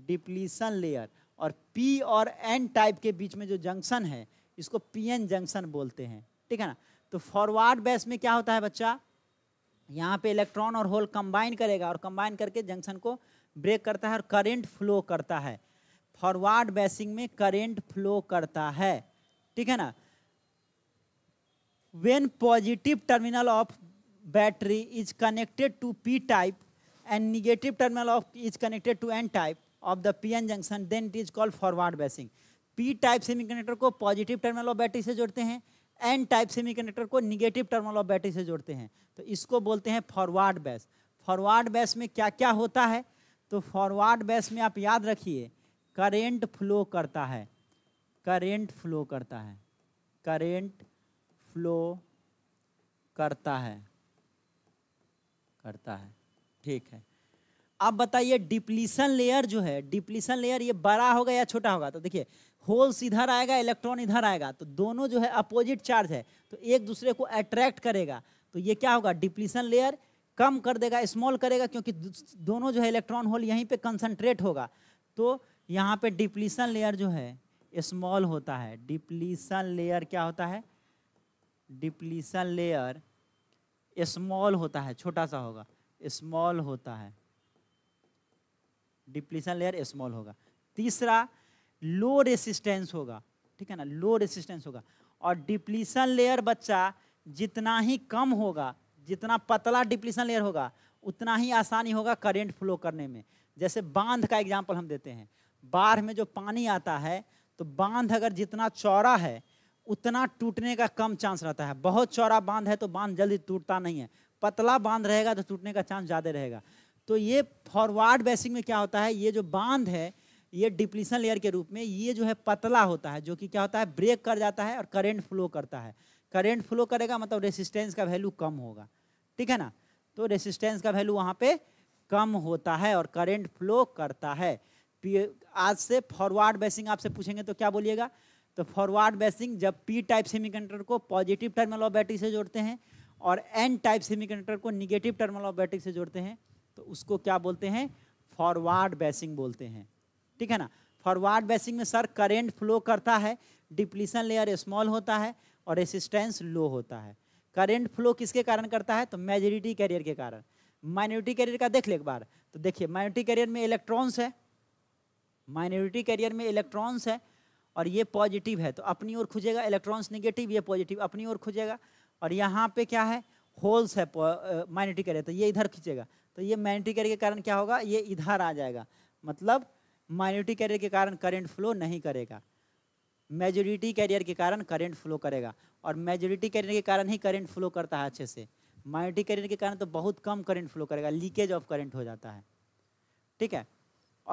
डिप्लीसन लेयर और पी और एन टाइप के बीच में जो जंक्शन है इसको पीएन जंक्शन बोलते हैं ठीक है ना तो फॉरवर्ड बैस में क्या होता है बच्चा यहाँ पे इलेक्ट्रॉन और होल कंबाइन करेगा और कंबाइन करके जंक्शन को ब्रेक करता है और करेंट फ्लो करता है फॉरवर्ड बैसिंग में करेंट फ्लो करता है ठीक है ना when positive terminal of battery is connected to P type and negative terminal of, is connected to N type of the PN junction, then it is called forward basing. P type semiconductor को positive terminal of battery से जोड़ते हैं N type semiconductor को negative terminal of battery से जोड़ते हैं तो इसको बोलते हैं फॉरवर्ड बैस फॉरवर्ड बैस में क्या क्या होता है तो फॉरवर्ड बैस में आप याद रखिए करेंट फ्लो करता है करेंट फ्लो करता है करेंट फ्लो करता है करता है ठीक है अब बताइए डिप्लीसन लेयर जो है डिप्लीसन लेयर ये बड़ा होगा या छोटा होगा तो देखिए होल्स इधर आएगा इलेक्ट्रॉन इधर आएगा तो दोनों जो है अपोजिट चार्ज है तो एक दूसरे को अट्रैक्ट करेगा तो ये क्या होगा डिप्लीसन लेयर कम कर देगा स्मॉल करेगा क्योंकि दोनों जो है इलेक्ट्रॉन होल यहीं पे कंसंट्रेट होगा तो यहाँ पे डिप्लीसन लेयर जो है स्मॉल होता है डिप्लीसन लेयर क्या होता है डिप्लीसन लेयर स्मॉल होता है छोटा सा होगा स्मॉल होता है डिप्लीशन लेयर स्मॉल होगा तीसरा लो रेसिस्टेंस होगा ठीक है ना लो रेसिस्टेंस होगा और डिप्लीशन लेयर बच्चा जितना ही कम होगा जितना पतला डिप्लीशन लेयर होगा उतना ही आसानी होगा करंट फ्लो करने में जैसे बांध का एग्जाम्पल हम देते हैं बाढ़ में जो पानी आता है तो बांध अगर जितना चौड़ा है उतना टूटने का कम चांस रहता है बहुत चौड़ा बांध है तो बांध जल्दी टूटता नहीं है पतला बांध रहेगा तो टूटने का चांस ज़्यादा रहेगा तो ये फॉरवर्ड बेसिंग में क्या होता है ये जो बांध है ये डिप्लीसन लेयर के रूप में ये जो है पतला होता है जो कि क्या होता है ब्रेक कर जाता है और करेंट फ्लो करता है करेंट फ्लो करेगा मतलब रेसिस्टेंस का वैल्यू कम होगा ठीक है ना तो रेसिस्टेंस का वैल्यू वहाँ पे कम होता है और करेंट फ्लो करता है आज से फॉरवर्ड बेसिंग आपसे पूछेंगे तो क्या बोलिएगा तो फॉरवर्ड बेसिंग जब पी टाइप सेमीकंडक्टर को पॉजिटिव टर्मिनल ऑफ बैटरी से जोड़ते हैं और एन टाइप सेमीकंडक्टर को निगेटिव टर्मल ऑफ बैटरी से जोड़ते हैं तो उसको क्या बोलते हैं फॉरवर्ड बैसिंग बोलते हैं ठीक है ना फॉरवर्ड बैसिंग में सर करेंट फ्लो करता है डिप्लीसन लेयर स्मॉल होता है और रेसिस्टेंस लो होता है करेंट फ्लो किसके कारण करता है तो मेजोरिटी कैरियर के कारण माइनॉरिटी कैरियर का देख ले एक बार तो देखिए माइनॉरिटी कैरियर में इलेक्ट्रॉन्स है माइनॉरिटी कैरियर में इलेक्ट्रॉन्स है और ये पॉजिटिव है तो अपनी ओर खुजेगा इलेक्ट्रॉन्स निगेटिव ये पॉजिटिव अपनी ओर खुजेगा और यहाँ पे क्या है होल्स है मैग्नेटिक एरिया तो ये इधर खींचेगा तो ये मैग्नेटिक एरिया के कारण क्या होगा ये इधर आ जाएगा मतलब माइनोरिटी एरिया के कारण करंट फ्लो नहीं करेगा मेजोरिटी कैरियर के कारण करंट फ्लो करेगा और मेजोरिटी कैरियर के कारण ही करंट फ्लो करता है अच्छे से माइनोरिटी कैरियर के कारण तो बहुत कम करंट फ्लो करेगा लीकेज ऑफ करंट हो जाता है ठीक है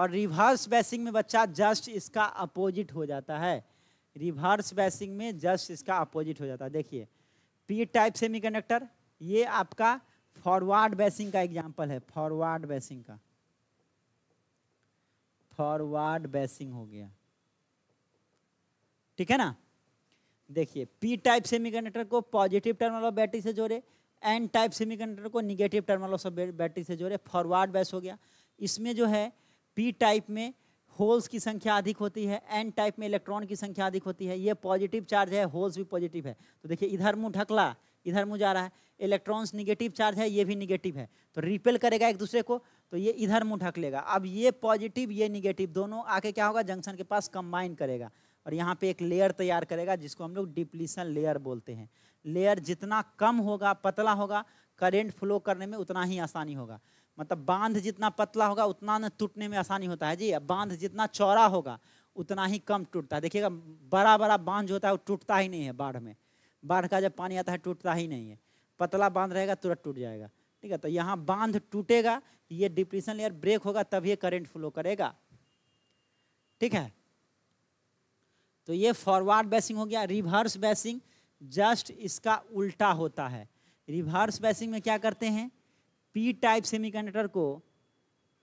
और रिवर्स बैसिंग में बच्चा जस्ट इसका अपोजिट हो जाता है रिवर्स बैसिंग में जस्ट इसका अपोजिट हो जाता है देखिए पी टाइप सेमीकंडक्टर ये आपका फॉरवर्ड बेसिंग का एग्जाम्पल है फॉरवर्ड बेसिंग का फॉरवर्ड बेसिंग हो गया ठीक है ना देखिए पी टाइप सेमीकंडक्टर को पॉजिटिव टर्मिनल ऑफ बैटरी से जोड़े एन टाइप सेमीकंडक्टर को निगेटिव टर्मिनल ऑफ बैटरी से जोड़े फॉरवर्ड बेस हो गया इसमें जो है पी टाइप में होल्स की संख्या अधिक होती है एन टाइप में इलेक्ट्रॉन की संख्या अधिक होती है ये पॉजिटिव चार्ज है होल्स भी पॉजिटिव है तो देखिए इधर मुँह ढकला इधर मुँह जा रहा है इलेक्ट्रॉन्स निगेटिव चार्ज है ये भी निगेटिव है तो रिपेल करेगा एक दूसरे को तो ये इधर मुँह ढक लेगा अब ये पॉजिटिव ये निगेटिव दोनों आके क्या होगा जंक्शन के पास कंबाइन करेगा और यहाँ पे एक लेयर तैयार करेगा जिसको हम लोग डिप्लीसन लेयर बोलते हैं लेयर जितना कम होगा पतला होगा करेंट फ्लो करने में उतना ही आसानी होगा मतलब बांध जितना पतला होगा उतना ना टूटने में आसानी होता है जी बांध जितना चौड़ा होगा उतना ही कम टूटता है देखिएगा बड़ा बड़ा बांध जो होता है वो टूटता ही नहीं है बाढ़ में बाढ़ का जब पानी आता है टूटता ही नहीं है पतला बांध रहेगा तुरंत टूट जाएगा ठीक है तो यहाँ बांध टूटेगा ये डिप्रेशन लेयर ब्रेक होगा तभी ये करेंट फ्लो करेगा ठीक है तो ये फॉरवर्ड बैसिंग हो गया रिवर्स बैसिंग जस्ट इसका उल्टा होता है रिवर्स बैसिंग में क्या करते हैं पी टाइप सेमीकंडक्टर को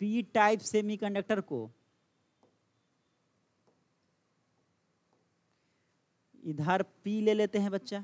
पी टाइप सेमीकंडक्टर को इधर पी ले लेते हैं बच्चा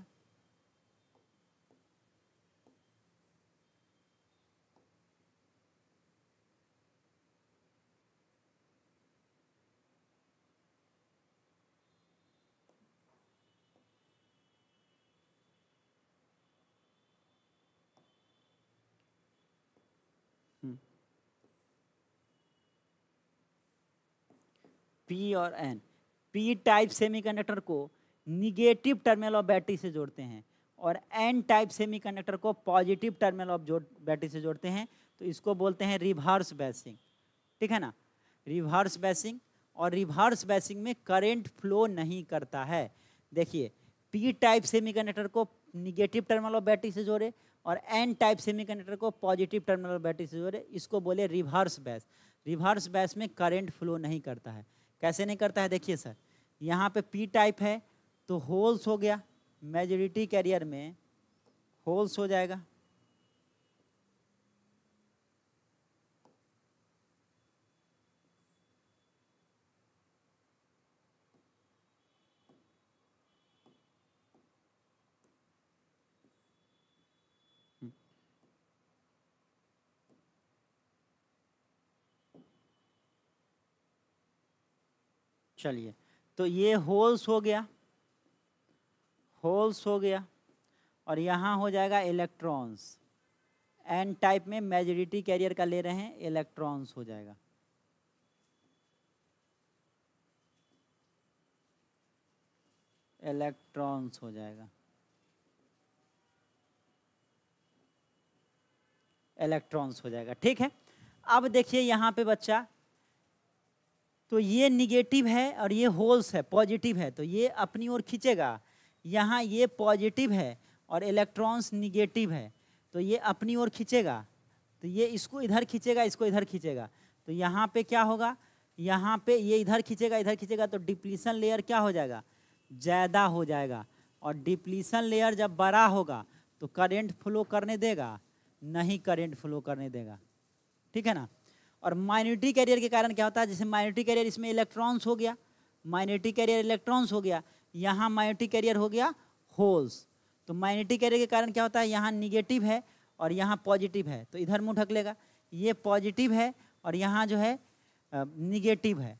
पी और एन पी टाइप सेमीकंडक्टर को निगेटिव टर्मिनल ऑफ बैटरी से जोड़ते हैं और एन टाइप सेमीकंडक्टर को पॉजिटिव टर्मिनल ऑफ जोड़ बैटरी से जोड़ते हैं तो इसको बोलते हैं रिवर्स बैसिंग ठीक है ना रिवर्स बैसिंग और रिवर्स बैसिंग में करेंट फ्लो नहीं करता है देखिए पी टाइप सेमीकंडक्टर को निगेटिव टर्मिनल ऑफ बैटरी से जोड़े और एन टाइप सेमीकंडक्टर को पॉजिटिव टर्मिनल ऑफ बैटरी से जोड़े इसको बोले रिवर्स बैस रिवर्स बैस में करंट फ्लो नहीं करता है कैसे नहीं करता है देखिए सर यहाँ पे पी टाइप है तो होल्स हो गया मेजोरिटी कैरियर में होल्स हो जाएगा चलिए तो ये होल्स हो गया होल्स हो गया और यहाँ हो जाएगा इलेक्ट्रॉन्स एन टाइप में मेजोरिटी कैरियर का ले रहे हैं इलेक्ट्रॉन्स हो जाएगा इलेक्ट्रॉन्स हो जाएगा इलेक्ट्रॉन्स हो जाएगा ठीक है अब देखिए यहाँ पे बच्चा तो ये निगेटिव है और ये होल्स है पॉजिटिव है तो ये अपनी ओर खींचेगा यहाँ ये पॉजिटिव है और इलेक्ट्रॉन्स निगेटिव है तो ये अपनी ओर खींचेगा तो ये इसको इधर खींचेगा इसको इधर खींचेगा तो यहाँ पे क्या होगा यहाँ पे ये इधर खींचेगा इधर खींचेगा तो डिप्लीसन लेयर क्या हो जाएगा ज़्यादा हो जाएगा और डिप्लीसन लेयर जब बड़ा होगा तो करेंट फ्लो करने देगा नहीं करेंट फ्लो करने देगा ठीक है ना और माइनोरिटी कैरियर के कारण क्या होता है जैसे माइनोरिटी कैरियर इसमें इलेक्ट्रॉन्स हो गया माइनोरिटी कैरियर इलेक्ट्रॉन्स हो गया यहाँ माइनोरिटी कैरियर हो गया होल्स तो माइनोरिटी कैरियर के कारण क्या होता है यहाँ निगेटिव है और यहाँ पॉजिटिव है तो इधर मुँह ढक लेगा ये पॉजिटिव है और यहाँ जो है निगेटिव है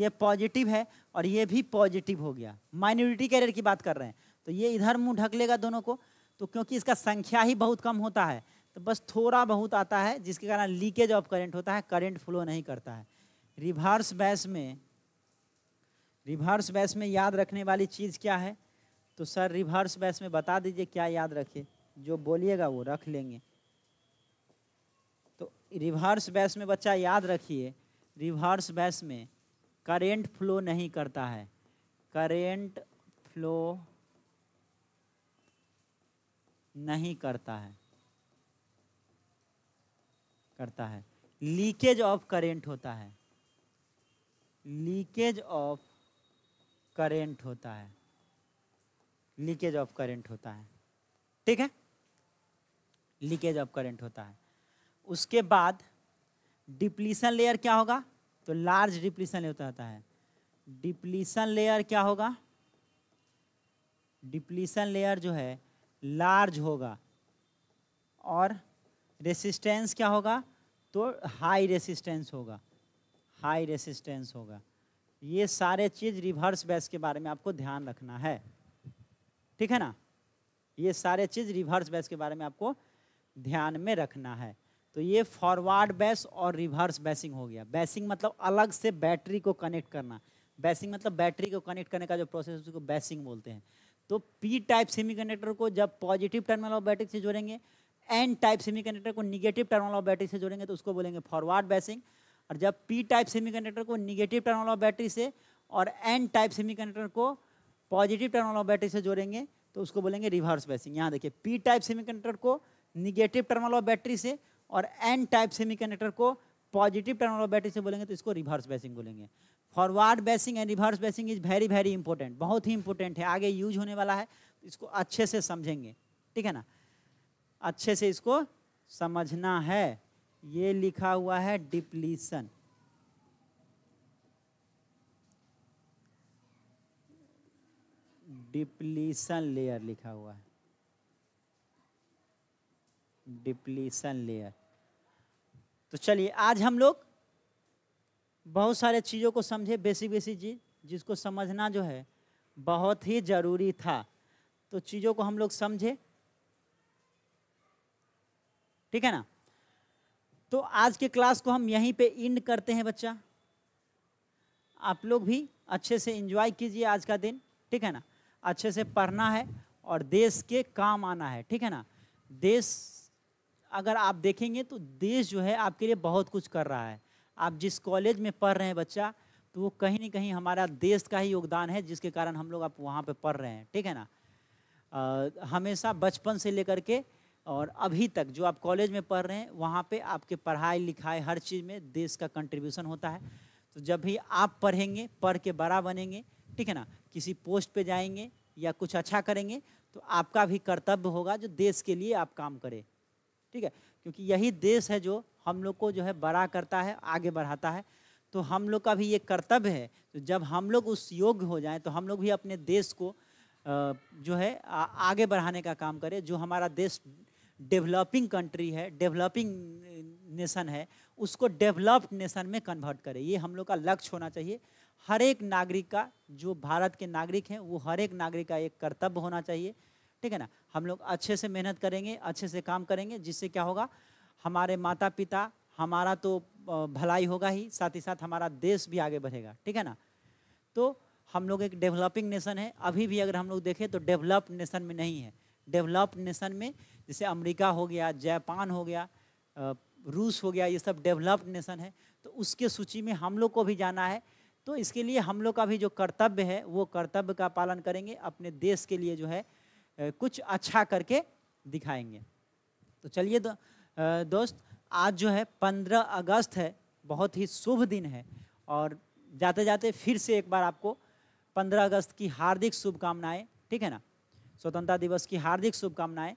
ये पॉजिटिव है और ये भी पॉजिटिव हो गया माइनॉरिटी कैरियर की बात कर रहे हैं तो ये इधर मुँह ढक लेगा दोनों को तो क्योंकि इसका संख्या ही बहुत कम होता है तो बस थोड़ा बहुत आता है जिसके कारण लीकेज ऑफ करंट होता है करंट फ्लो नहीं करता है रिवर्स बैस में रिवर्स बैस में याद रखने वाली चीज़ क्या है तो सर रिवर्स बैस में बता दीजिए क्या याद रखे जो बोलिएगा वो रख लेंगे तो रिवर्स बैस में बच्चा याद रखिए रिवर्स बैस में करेंट फ्लो नहीं करता है करेंट फ्लो नहीं करता है करता है लीकेज ऑफ करेंट होता है लीकेज ऑफ करेंट होता है लीकेज ऑफ करेंट होता है ठीक है लीकेज ऑफ करेंट होता है उसके बाद डिप्लीशन लेयर क्या होगा तो लार्ज डिप्लीसन लेयर होता है डिप्लीशन लेयर क्या होगा डिप्लीशन लेयर जो है लार्ज होगा और रेसिस्टेंस क्या होगा तो हाई रेसिस्टेंस होगा हाई रेसिस्टेंस होगा ये सारे चीज़ रिवर्स बैस के बारे में आपको ध्यान रखना है ठीक है ना ये सारे चीज़ रिवर्स बैस के बारे में आपको ध्यान में रखना है तो ये फॉरवर्ड बैस और रिवर्स बैसिंग हो गया बैसिंग मतलब अलग से बैटरी को कनेक्ट करना बैसिंग मतलब बैटरी को कनेक्ट करने का जो प्रोसेस है उसको बैसिंग बोलते हैं तो पी टाइप सेमीकंडक्टर को जब पॉजिटिव टर्मिनल और बैटरी से जोड़ेंगे एन टाइप सेमीकंडक्टर को निगेटिव टर्मिनल ऑफ बैटरी से जोड़ेंगे तो उसको बोलेंगे फॉरवर्ड बैसिंग और जब पी टाइप सेमीकंडक्टर को निगेटिव टर्मिनल ऑफ बैटरी से और एन टाइप सेमीकंडक्टर को पॉजिटिव टर्मिनल ऑफ बैटरी से जोड़ेंगे तो उसको बोलेंगे रिवर्स बैसिंग यहाँ देखिए पी टाइप सेमीकंडक्टर को निगेटिव टर्मिनल ऑफ बैटरी से और एन टाइप सेमीकंडक्टर को पॉजिटिव टर्मिनल ऑफ बैटरी से बोलेंगे तो इसको रिवर्स बैसिंग बोलेंगे forward biasing and reverse biasing is very very important बहुत ही इंपॉर्टेंट है आगे यूज होने वाला है इसको अच्छे से समझेंगे ठीक है ना अच्छे से इसको समझना है ये लिखा हुआ है डिप्लीसन डिप्लीसन लेयर लिखा हुआ है डिप्लीसन लेयर तो चलिए आज हम लोग बहुत सारे चीज़ों को समझे बेसिक बेसिक चीज जिसको समझना जो है बहुत ही ज़रूरी था तो चीज़ों को हम लोग समझे ठीक है ना तो आज के क्लास को हम यहीं पे इंड करते हैं बच्चा आप लोग भी अच्छे से इंजॉय कीजिए आज का दिन ठीक है ना अच्छे से पढ़ना है और देश के काम आना है ठीक है ना देश अगर आप देखेंगे तो देश जो है आपके लिए बहुत कुछ कर रहा है आप जिस कॉलेज में पढ़ रहे हैं बच्चा तो वो कहीं ना कहीं हमारा देश का ही योगदान है जिसके कारण हम लोग आप वहाँ पे पढ़ रहे हैं ठीक है ना आ, हमेशा बचपन से लेकर के और अभी तक जो आप कॉलेज में पढ़ रहे हैं वहाँ पे आपके पढ़ाई लिखाई हर चीज़ में देश का कंट्रीब्यूशन होता है तो जब भी आप पढ़ेंगे पढ़ के बड़ा बनेंगे ठीक है ना किसी पोस्ट पे जाएंगे या कुछ अच्छा करेंगे तो आपका भी कर्तव्य होगा जो देश के लिए आप काम करें ठीक है क्योंकि यही देश है जो हम लोग को जो है बड़ा करता है आगे बढ़ाता है तो हम लोग का भी ये कर्तव्य है तो जब हम लोग उस योग्य हो जाएँ तो हम लोग भी अपने देश को जो है आगे बढ़ाने का काम करें जो हमारा देश डेवलपिंग कंट्री है डेवलपिंग नेशन है उसको डेवलप्ड नेशन में कन्वर्ट करें ये हम लोग का लक्ष्य होना चाहिए हर एक नागरिक का जो भारत के नागरिक हैं वो हर एक नागरिक का एक कर्तव्य होना चाहिए ठीक है ना हम लोग अच्छे से मेहनत करेंगे अच्छे से काम करेंगे जिससे क्या होगा हमारे माता पिता हमारा तो भलाई होगा ही साथ ही साथ हमारा देश भी आगे बढ़ेगा ठीक है ना तो हम लोग एक डेवलपिंग नेशन है अभी भी अगर हम लोग देखें तो डेवलप्ड नेशन में नहीं है डेवलप्ड नेशन में जैसे अमेरिका हो गया जापान हो गया रूस हो गया ये सब डेवलप्ड नेशन है तो उसके सूची में हम लोग को भी जाना है तो इसके लिए हम लोग का भी जो कर्तव्य है वो कर्तव्य का पालन करेंगे अपने देश के लिए जो है कुछ अच्छा करके दिखाएंगे तो चलिए दो, दोस्त आज जो है पंद्रह अगस्त है बहुत ही शुभ दिन है और जाते जाते फिर से एक बार आपको पंद्रह अगस्त की हार्दिक शुभकामनाएँ ठीक है ना स्वतंत्रता दिवस की हार्दिक शुभकामनाएँ